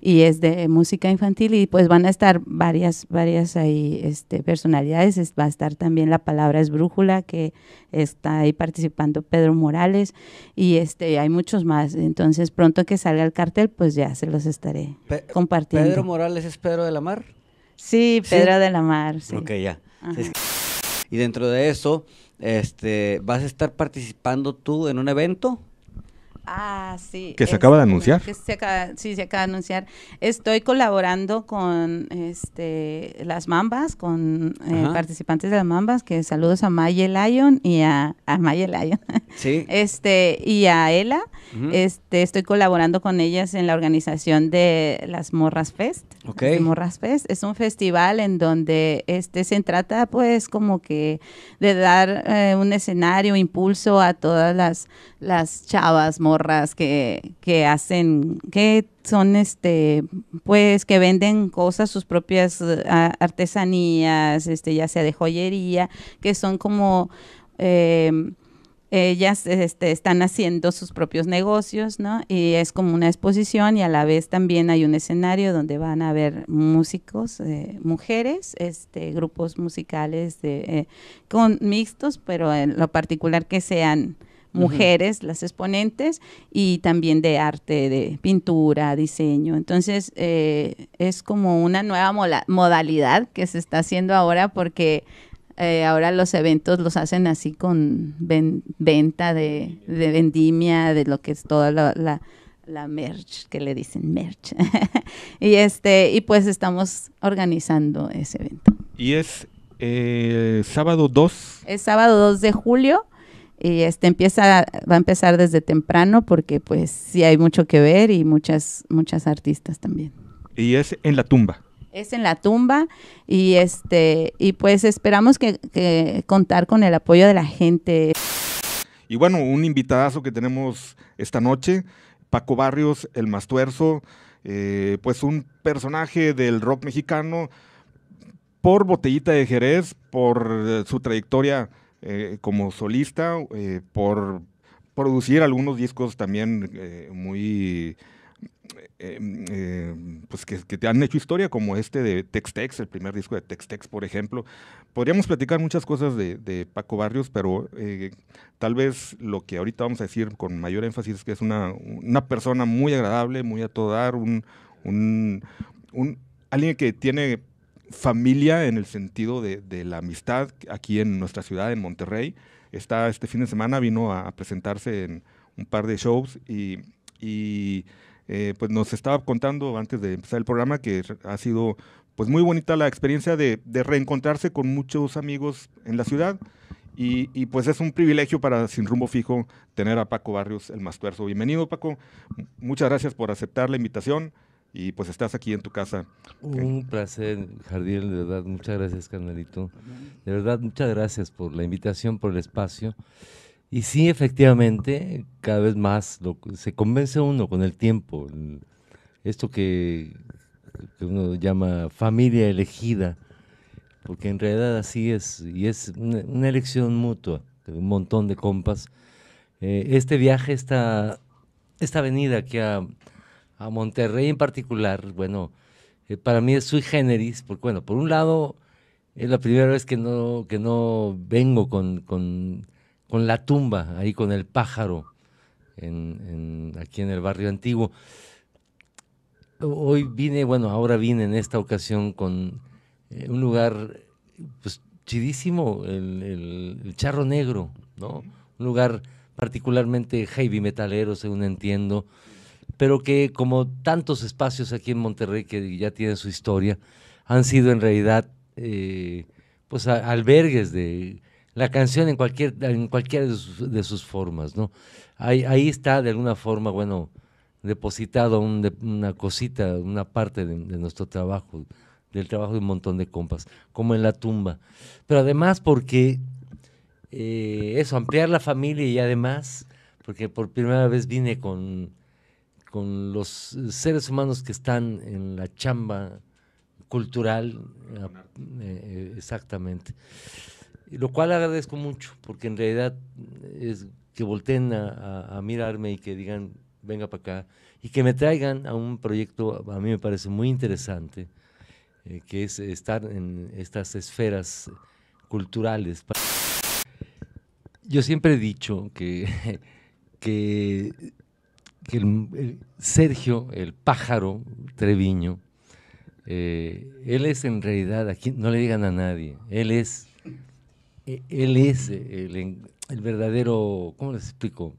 y es de música infantil y pues van a estar varias, varias ahí este, personalidades, va a estar también la palabra es brújula que está ahí participando Pedro Morales y este hay muchos más, entonces pronto que salga el cartel pues ya se los estaré compartiendo. Pedro Morales es Pedro de la Mar. Sí, Pedro de la Mar, sí. Ok, ya. Y dentro de eso, este, ¿vas a estar participando tú en un evento? Ah, sí. Que se acaba de este, anunciar. Que se acaba, sí, se acaba de anunciar. Estoy colaborando con este, las Mambas, con eh, participantes de las Mambas, que saludos a Maye Lion y a, a Sí. Este, y a Ela. este, estoy colaborando con ellas en la organización de las Morras Fest. Ok. Morras Fest es un festival en donde este, se trata pues como que de dar eh, un escenario, impulso a todas las, las chavas morras que, hacen, que son, este, pues, que venden cosas, sus propias eh, artesanías, este, ya sea de joyería, que son como... Em, ellas este, están haciendo sus propios negocios, ¿no? Y es como una exposición y a la vez también hay un escenario donde van a haber músicos, eh, mujeres, este, grupos musicales eh, con mixtos, pero en lo particular que sean mujeres, las exponentes, y también de arte, de pintura, diseño. Entonces, eh, es como una nueva modalidad que se está haciendo ahora porque eh, ahora los eventos los hacen así con venta de, vendimia, de lo que es toda la, la merch, que le dicen merch. y este, y pues estamos organizando ese evento. Y es eh, sábado 2. Es sábado 2 de julio y este empieza va a empezar desde temprano porque pues sí hay mucho que ver y muchas muchas artistas también. Y es en la tumba. Es en la tumba y este y pues esperamos que, contar con el apoyo de la gente. Y bueno, un invitadazo que tenemos esta noche, Paco Barrios, el Mastuerzo, eh, pues un personaje del rock mexicano por Botellita de Jerez, por eh, su trayectoria eh, como solista eh, por producir algunos discos también eh, muy... Mm, pues que, te han hecho historia, como este de Textex, el primer disco de Textex, por ejemplo. Podríamos platicar muchas cosas de, Paco Barrios, pero tal vez lo que ahorita vamos a decir con mayor énfasis es que es una, persona muy agradable, muy a todo dar, un, alguien que tiene familia en el sentido de, la amistad aquí en nuestra ciudad, en Monterrey. Está este fin de semana, vino a, presentarse en un par de shows y, eh, pues nos estaba contando antes de empezar el programa que ha sido pues muy bonita la experiencia de, reencontrarse con muchos amigos en la ciudad. Y, pues es un privilegio para Sin Rumbo Fijo tener a Paco Barrios, el más tuerzo. Bienvenido, Paco. Muchas gracias por aceptar la invitación y pues estás aquí en tu casa. Un placer, Jardín, de verdad, muchas gracias, carnalito. De verdad, muchas gracias por la invitación, por el espacio. Y sí, efectivamente, cada vez más lo, se convence uno con el tiempo. Esto que, que uno llama familia elegida, porque en realidad así es, y es una, elección mutua de un montón de compas. Eh, este viaje, esta, esta venida que ha a Monterrey en particular, bueno, eh, para mí es sui generis, porque bueno, por un lado es la primera vez que no, que no vengo con, la tumba, ahí con el pájaro, aquí en el barrio antiguo. Hoy vine, bueno, ahora vine en esta ocasión con eh, un lugar pues, chidísimo, el, el, Charro Negro, ¿no? Un lugar particularmente heavy metalero, según entiendo pero que como tantos espacios aquí en Monterrey que ya tienen su historia, han sido en realidad eh, pues albergues de la canción en cualquier en cualquiera de sus, formas, ¿no? Ahí, está de alguna forma, bueno, depositado una cosita, una parte de, nuestro trabajo, del trabajo de un montón de compas, como en la tumba. Pero además porque eh, eso, ampliar la familia y además, porque por primera vez vine con con los seres humanos que están en la chamba cultural, ah, eh, eh, exactamente. Lo cual agradezco mucho, porque en realidad es que volteen a, mirarme y que digan, venga para acá, y que me traigan a un proyecto, a mí me parece muy interesante, eh, que es estar en estas esferas culturales. Yo siempre he dicho que, que que el, Sergio, el pájaro Treviño, eh, él es en realidad, aquí no le digan a nadie, él es, eh, él eh, el, verdadero, ¿cómo les explico?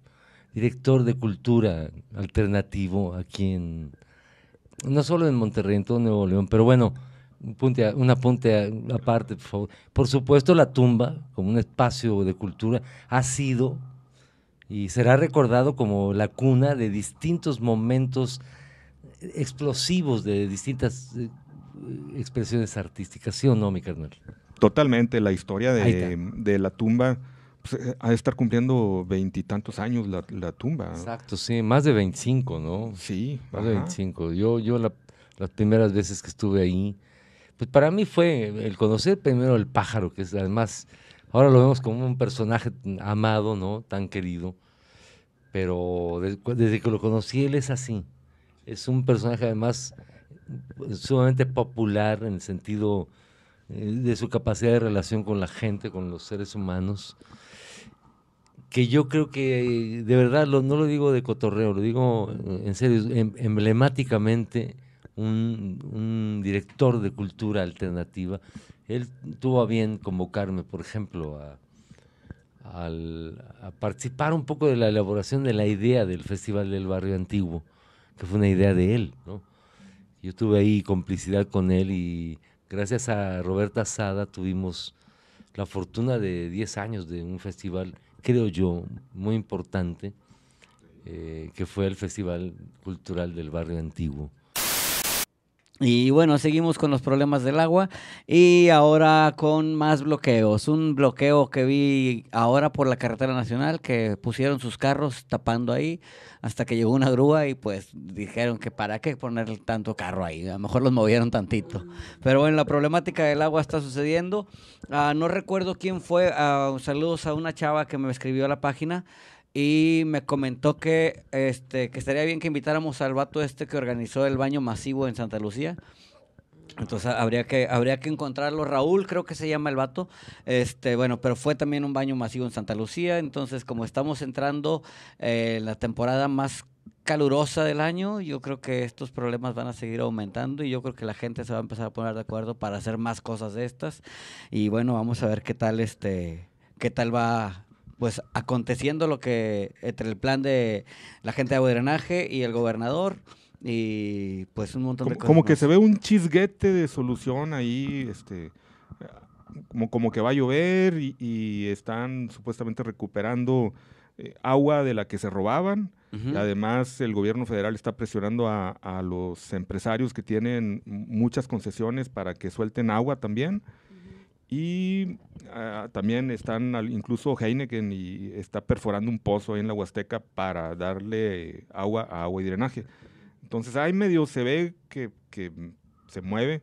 Director de cultura alternativo aquí en, no solo en Monterrey, en todo Nuevo León, pero bueno, un una punta aparte, por favor. Por supuesto, la tumba, como un espacio de cultura, ha sido y será recordado como la cuna de distintos momentos explosivos de distintas eh, expresiones artísticas, ¿sí o no, mi carnal? Totalmente, la historia de, la tumba pues, eh, ha de estar cumpliendo veintitantos años la, tumba. Exacto, sí, más de 25, ¿no? Sí. Más de 25. Yo, yo las primeras veces que estuve ahí, pues para mí fue el conocer primero el pájaro, que es además Ahora lo vemos como un personaje amado, ¿no? Tan querido. Pero desde que lo conocí, él es así. Es un personaje además sumamente popular en el sentido eh, de su capacidad de relación con la gente, con los seres humanos, que yo creo que de verdad no lo digo de cotorreo, lo digo en serio, em, emblemáticamente un, director de cultura alternativa él tuvo a bien convocarme, por ejemplo, a, participar un poco de la elaboración de la idea del Festival del Barrio Antiguo, que fue una idea de él. ¿no? Yo tuve ahí complicidad con él y gracias a Roberta Sada tuvimos la fortuna de 10 años de un festival, creo yo, muy importante, eh, que fue el Festival Cultural del Barrio Antiguo. Y bueno, seguimos con los problemas del agua y ahora con más bloqueos. Un bloqueo que vi ahora por la carretera nacional que pusieron sus carros tapando ahí hasta que llegó una grúa y pues dijeron que para qué poner tanto carro ahí. A lo mejor los movieron tantito. Pero bueno, la problemática del agua está sucediendo. Ah, no recuerdo quién fue. Ah, saludos a una chava que me escribió a la página y me comentó que este que estaría bien que invitáramos al vato este que organizó el baño masivo en Santa Lucía. Entonces habría que, habría que encontrarlo. Raúl, creo que se llama el vato. Este, bueno, pero fue también un baño masivo en Santa Lucía. Entonces, como estamos entrando en eh, la temporada más calurosa del año, yo creo que estos problemas van a seguir aumentando y yo creo que la gente se va a empezar a poner de acuerdo para hacer más cosas de estas. Y bueno, vamos a ver qué tal este, qué tal va pues aconteciendo lo que entre el plan de la gente de agua y el gobernador y pues un montón de cosas. Como que se ve un chisguete de solución ahí, este, como, como que va a llover y, están supuestamente recuperando eh, agua de la que se robaban. además, el gobierno federal está presionando a, a, los empresarios que tienen muchas concesiones para que suelten agua también. Y ah, también están, incluso Heineken y está perforando un pozo ahí en la Huasteca para darle agua a agua y drenaje. Entonces ahí medio se ve que, que se mueve.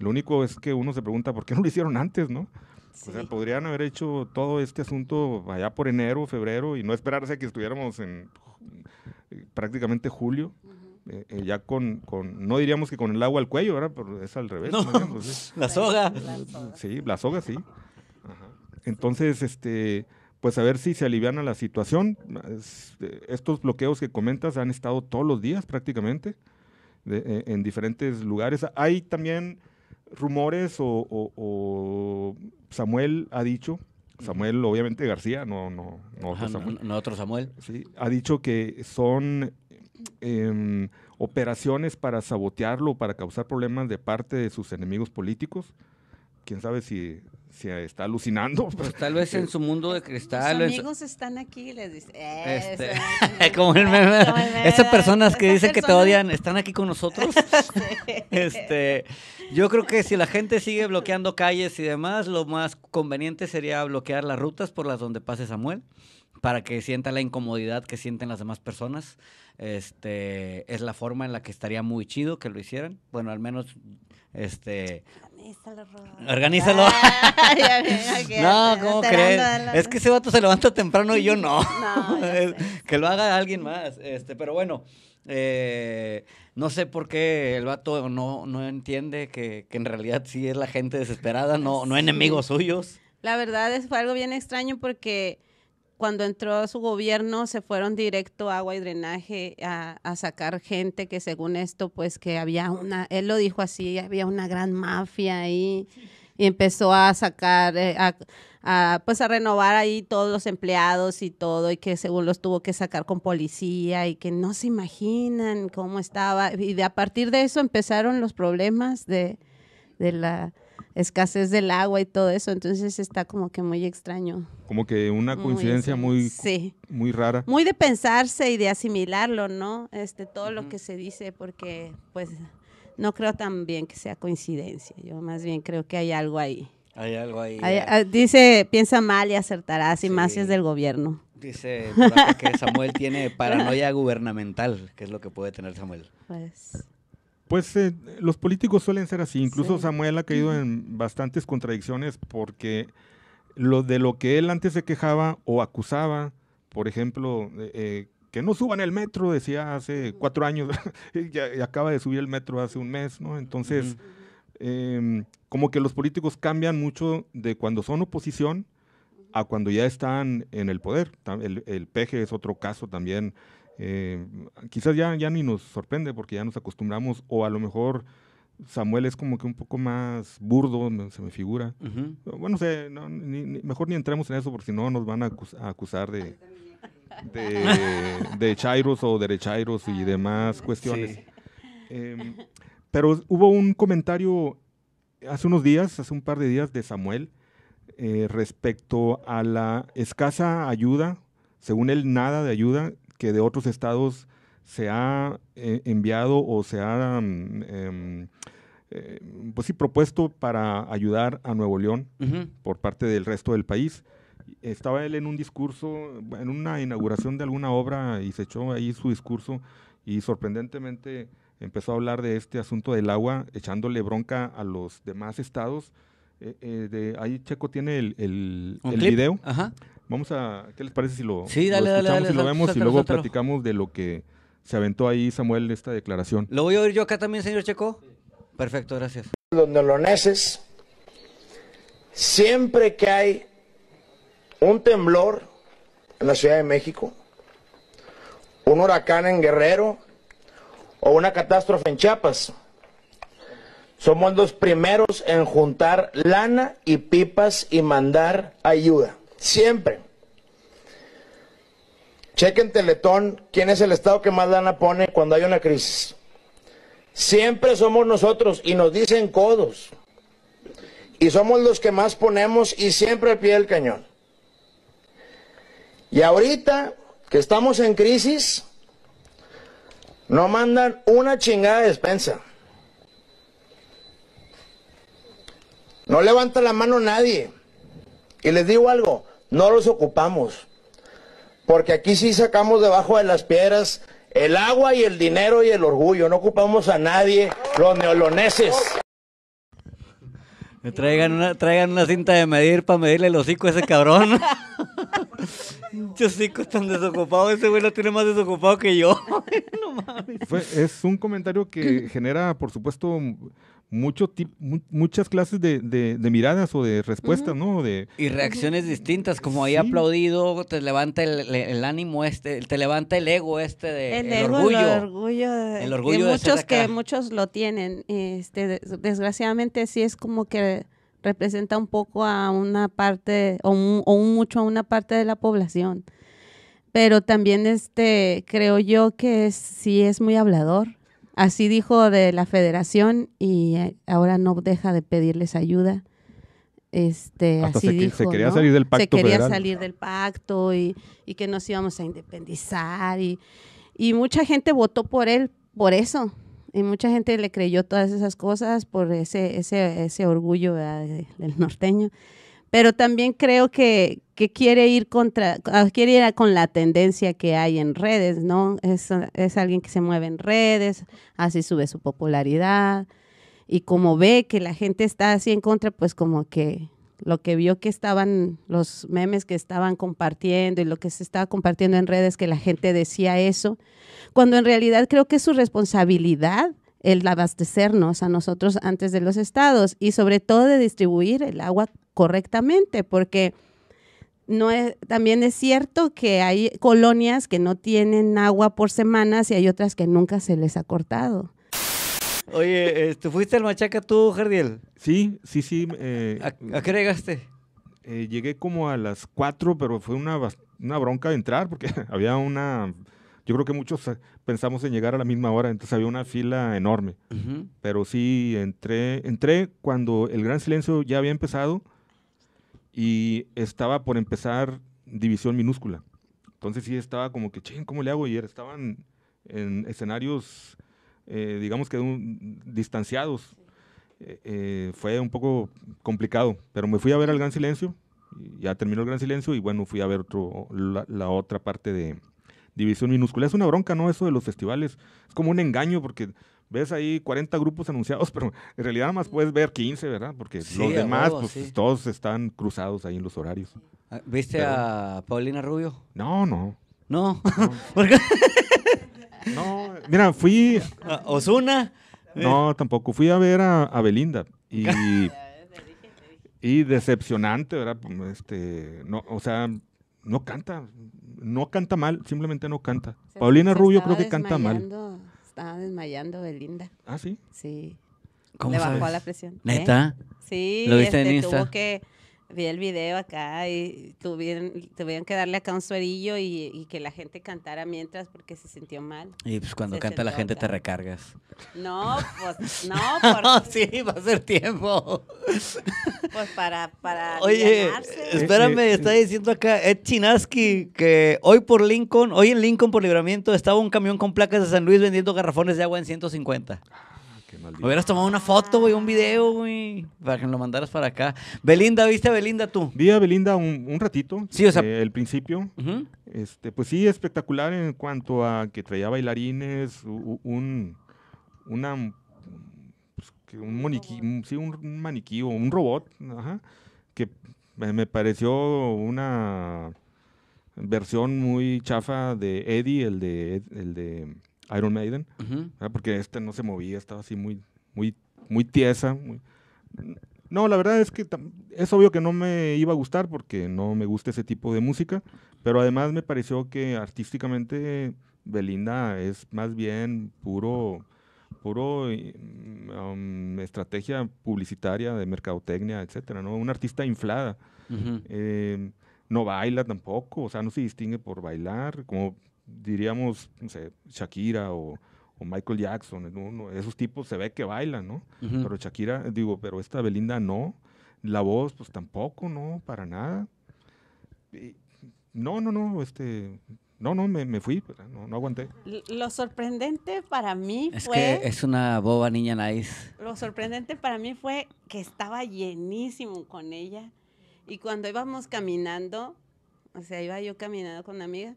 Lo único es que uno se pregunta por qué no lo hicieron antes, ¿no? O sea, podrían haber hecho todo este asunto allá por enero, febrero y no esperarse a que estuviéramos en eh, prácticamente julio eh, eh, ya con, no diríamos que con el agua al cuello, ¿verdad? Pero es al revés. La soga. Sí, la soga, sí. Entonces, este, pues a ver si se aliviana la situación. Eh, estos bloqueos que comentas han estado todos los días prácticamente en diferentes lugares. Hay también rumores o, Samuel ha dicho Samuel, obviamente García, no, no, no, otro Samuel. otro Samuel. ha dicho que son Em, operaciones para sabotearlo, para causar problemas de parte de sus enemigos políticos. Quién sabe si, si está alucinando. Pues, pues, tal vez en su mundo de cristal. Sus amigos están aquí y este, el meme. Esas personas que dicen que te odian están aquí con nosotros. este, yo creo que si la gente sigue bloqueando calles y demás, lo más conveniente sería bloquear las rutas por las donde pase Samuel para que sienta la incomodidad que sienten las demás personas. Este, es la forma en la que estaría muy chido que lo hicieran. Bueno, al menos este Organízalo, ah, no, ¿cómo crees? Es que ese vato se levanta temprano y yo no. que lo haga alguien más. Este, pero bueno, eh, no sé por qué el vato no, entiende que, en realidad sí es la gente desesperada, no, no enemigos suyos. La verdad es fue algo bien extraño porque cuando entró su gobierno se fueron directo a agua y drenaje a, sacar gente que según esto, pues que había una, él lo dijo así, había una gran mafia ahí y empezó a sacar, eh, a, pues a renovar ahí todos los empleados y todo y que según los tuvo que sacar con policía y que no se imaginan cómo estaba y de, a partir de eso empezaron los problemas de, de la escasez del agua y todo eso, entonces está como que muy extraño. Como que una coincidencia muy, muy, rara. Muy de pensarse y de asimilarlo, ¿no? Este, todo lo que se dice, porque pues no creo tan bien que sea coincidencia, yo más bien creo que hay algo ahí. Hay algo ahí. Ah, dice, piensa mal y acertarás, más si es del gobierno. Dice que Samuel tiene paranoia gubernamental, que es lo que puede tener Samuel. Pues... Pues eh, los políticos suelen ser así. Incluso Samuel ha caído en bastantes contradicciones porque lo de lo que él antes se quejaba o acusaba, por ejemplo, eh, que no suban el metro, decía hace cuatro años, y, acaba de subir el metro hace un mes, ¿no? Entonces, em, como que los políticos cambian mucho de cuando son oposición a cuando ya están en el poder. El, el es otro caso también eh, quizás ya, ya ni nos sorprende porque ya nos acostumbramos, o a lo mejor Samuel es como que un poco más burdo, se me figura. Bueno, no, ni, mejor ni entremos en eso porque si no nos van a, acusar de, de, de, chairos o derechairos y ah, demás cuestiones. Em, pero hubo un comentario hace unos días, hace un par de días, de Samuel eh, respecto a la escasa ayuda, según él, nada de ayuda que de otros estados se ha eh, enviado o se ha mm, em, eh, pues propuesto para ayudar a Nuevo León por parte del resto del país. Estaba él en un discurso, en una inauguración de alguna obra y se echó ahí su discurso y sorprendentemente empezó a hablar de este asunto del agua, echándole bronca a los demás estados eh, eh, de, ahí Checo tiene el, el, video. Vamos a, ¿qué les parece si lo, escuchamos y lo vemos y luego platicamos de lo que se aventó ahí Samuel esta declaración? ¿Lo voy a oír yo acá también, señor Checo? Perfecto, gracias. Los neoloneses siempre que hay un temblor en la Ciudad de México, un huracán en Guerrero o una catástrofe en Chiapas, somos los primeros en juntar lana y pipas y mandar ayuda. Siempre. Chequen Teletón quién es el Estado que más lana pone cuando hay una crisis. Siempre somos nosotros y nos dicen codos. Y somos los que más ponemos y siempre al pie del cañón. Y ahorita que estamos en crisis, no mandan una chingada de despensa. No levanta la mano nadie. Y les digo algo, no los ocupamos. Porque aquí sí sacamos debajo de las piedras el agua y el dinero y el orgullo. No ocupamos a nadie, los neoloneses. Traigan una, traigan una cinta de medir para medirle el hocico a ese cabrón. Yo chicos están desocupados, Ese güey lo tiene más desocupado que yo. es un comentario que genera, por supuesto, mucho muchas clases de, miradas o de respuestas, ¿no? De, y reacciones distintas, como ahí aplaudido, te levanta el, ánimo este, te levanta el ego este de el, orgullo. El orgullo, de, muchos que muchos lo tienen. Este, desgraciadamente sí es como que representa un poco a una parte o mucho a una parte de la población. Pero también este, creo yo que sí es muy hablador. Así dijo de la federación y eh, ahora no deja de pedirles ayuda. Este, se, quería salir del pacto. Se quería salir del pacto y, que nos íbamos a independizar. y mucha gente votó por él por eso, y mucha gente le creyó todas esas cosas por ese, ese, ese orgullo del, norteño. Pero también creo que, que quiere ir contra, ah, quiere ir con la tendencia que hay en redes, ¿no? es alguien que se mueve en redes, así sube su popularidad. Y como ve que la gente está así en contra, pues como que lo que vio que estaban los memes que estaban compartiendo y lo que se estaba compartiendo en redes que la gente decía eso, cuando en realidad creo que es su responsabilidad el abastecernos a nosotros antes de los estados y sobre todo de distribuir el agua correctamente, porque no es, también es cierto que hay colonias que no tienen agua por semanas y hay otras que nunca se les ha cortado. Oye, ¿tú este, ¿fuiste al Machaca tú, Jardiel? Sí, sí, sí. Eh, ¿A, qué llegaste? Eh, llegué como a las cuatro, pero fue una, bronca entrar porque había una... Yo creo que muchos eh, pensamos en llegar a la misma hora, entonces había una fila enorme. Pero sí, entré, entré cuando el Gran Silencio ya había empezado y estaba por empezar División Minúscula. Entonces sí estaba como que, ching, ¿cómo le hago? Y estaban en escenarios eh, digamos que distanciados. Eh, eh, fue un poco complicado, pero me fui a ver al Gran Silencio, ya terminó el Gran Silencio y bueno, fui a ver la, otra parte de División Minúscula. Es una bronca, ¿no? Eso de los festivales. Es como un engaño porque ves ahí 40 grupos anunciados, pero en realidad nada más puedes ver 15, ¿verdad? Porque los demás, pues todos están cruzados ahí en los horarios. Ah, ¿Viste a Paulina Rubio? no. No. no. No, mira, fui. Ah, ¿Osuna? No, tampoco. Fui a ver a, Belinda. Y. y decepcionante, ¿verdad? Pues, este, no, o sea, no canta. No canta mal, simplemente no canta. Paulina Rubio creo que canta mal. Estaba desmayando Belinda. ¿Ah, sí? Sí. ¿Cómo Le bajó la presión. ¿Neta? ¿Eh? Sí. ¿Lo viste en este, Insta? Tuvo que vi el video acá y tuvieron, que darle acá un suerillo y, que la gente cantara mientras porque se sintió mal. Y pues cuando canta la gente te recargas. No, pues no. Porque... sí, va a ser tiempo. pues para, para Oye, eh, espérame, está diciendo acá Ed Chinaski que hoy por Lincoln, hoy en Lincoln por libramiento estaba un camión con placas de San Luis vendiendo garrafones de agua en 150. Hubieras tomado una foto, güey, un video, güey, para que me lo mandaras para acá. Belinda, ¿viste a Belinda tú? Vi a Belinda un, ratito. Sí, o sea. Eh, el principio. este, pues sí, espectacular en cuanto a que traía bailarines, un, una, pues, un, maniquí sí, un maniquí o un robot, que me pareció una versión muy chafa de Eddie, el de, el de Iron Maiden, porque este no se movía, estaba así muy, muy, muy tiesa. No, la verdad es que es obvio que no me iba a gustar porque no me gusta ese tipo de música, pero además me pareció que artísticamente Belinda es más bien puro, puro mm, um, estrategia publicitaria de mercadotecnia, etcétera, ¿no? Una artista inflada. Eh, no baila tampoco, o sea, no se distingue por bailar, como diríamos, no sé, Shakira o, Michael Jackson, esos tipos se ve que bailan, ¿no? Pero Shakira, digo, pero esta Belinda no, la voz pues tampoco, no, para nada. no, no, no, este, no, no, me, me fui, pues, no, no, aguanté. Lo sorprendente para mí es fue... Que es una boba niña nice. Lo sorprendente para mí fue que estaba llenísimo con ella. Y cuando íbamos caminando, o sea, iba yo caminando con una amiga,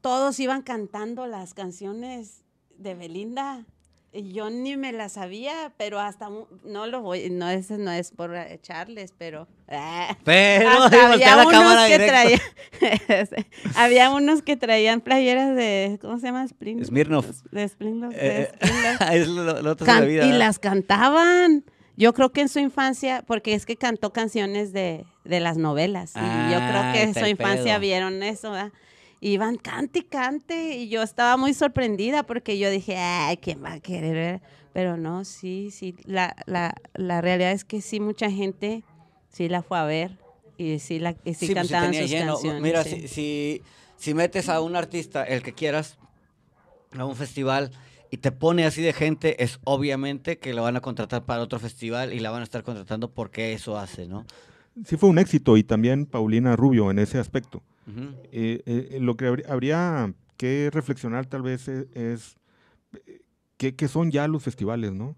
todos iban cantando las canciones de Belinda. Yo ni me las sabía, pero hasta no lo voy, no es, no es por echarles, pero. había unos, que traían playeras de, ¿cómo se llama? Spring, Smirnoff. De eh, eh, es lo, de y ¿eh? las cantaban. Yo creo que en su infancia, porque es que cantó canciones de, de las novelas. y yo creo ah, que en su infancia vieron eso, iban cante y cante. Y yo estaba muy sorprendida porque yo dije, ay, ¿quién va a querer ver? Pero no, sí, sí. La, la, realidad es que sí, mucha gente sí la fue a ver y sí, la, sí, sí pues cantaban sus Mira, si, si, si, metes a un artista, el que quieras, a un festival y te pone así de gente, es obviamente que lo van a contratar para otro festival y la van a estar contratando porque eso hace, ¿no? Sí fue un éxito y también Paulina Rubio en ese aspecto. Eh, eh, eh, lo que habría, que reflexionar tal vez e-, es, qué son ya los festivales, ¿no?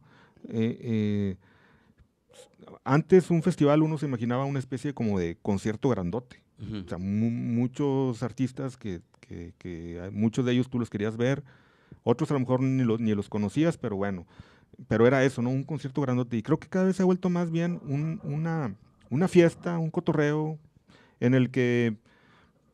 antes un festival uno se imaginaba una especie como de concierto grandote. muchos artistas que, muchos de ellos tú los querías ver, otros a lo mejor ni los, conocías, pero bueno, pero era eso, ¿no? Un concierto grandote. Y creo que cada vez se ha vuelto más bien una, una fiesta, un cotorreo, en el que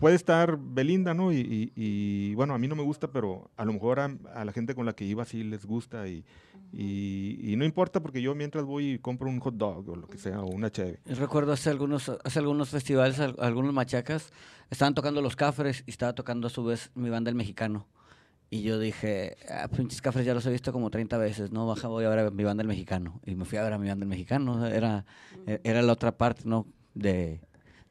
puede estar Belinda, ¿no? Y, bueno, a mí no me gusta, pero a lo mejor a, la gente con la que iba sí les gusta y, y, no importa porque yo mientras voy compro un hot dog o lo que sea, o una chévere. Eh, recuerdo hace algunos, hace algunos festivales, algunos machacas, estaban tocando los cafres y estaba tocando a su vez mi banda El Mexicano. Y yo dije, ah, pinches cafres ya los he visto como 30 veces, no, baja, voy a ver a mi banda El Mexicano. Y me fui a ver a mi banda El Mexicano, era, e, era la otra parte, ¿no? De,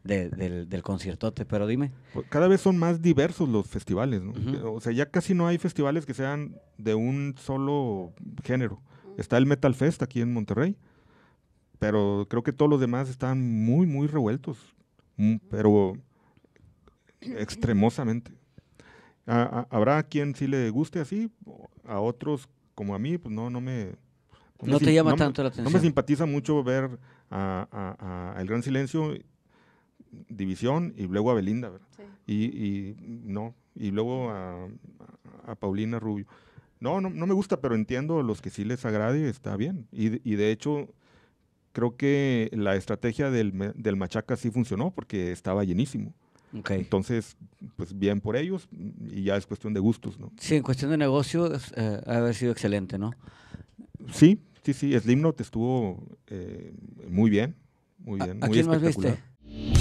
del, del, conciertote, pero dime. Pues, cada vez son más diversos los festivales, ¿no? O sea, ya casi no hay festivales que sean de un solo género. Está el Metal Fest aquí en Monterrey, pero creo que todos los demás están muy, muy revueltos, mm, pero extremosamente. habrá quien sí le guste así, a otros como a mí, pues no, no me... Pues no, te llama tanto la atención. No me simpatiza mucho ver a, a El Gran Silencio División y luego a Belinda, ¿verdad? Y, no, y luego a, Paulina Rubio. No, no, no, me gusta, pero entiendo los que sí les agrade, está bien. Y, de hecho, creo que la estrategia del, del, Machaca sí funcionó porque estaba llenísimo. Entonces, pues bien por ellos y ya es cuestión de gustos, ¿no? Sí, en cuestión de negocio, eh, ha haber sido excelente, ¿no? Sí, sí, sí. te estuvo eh, muy bien, muy bien, Más viste?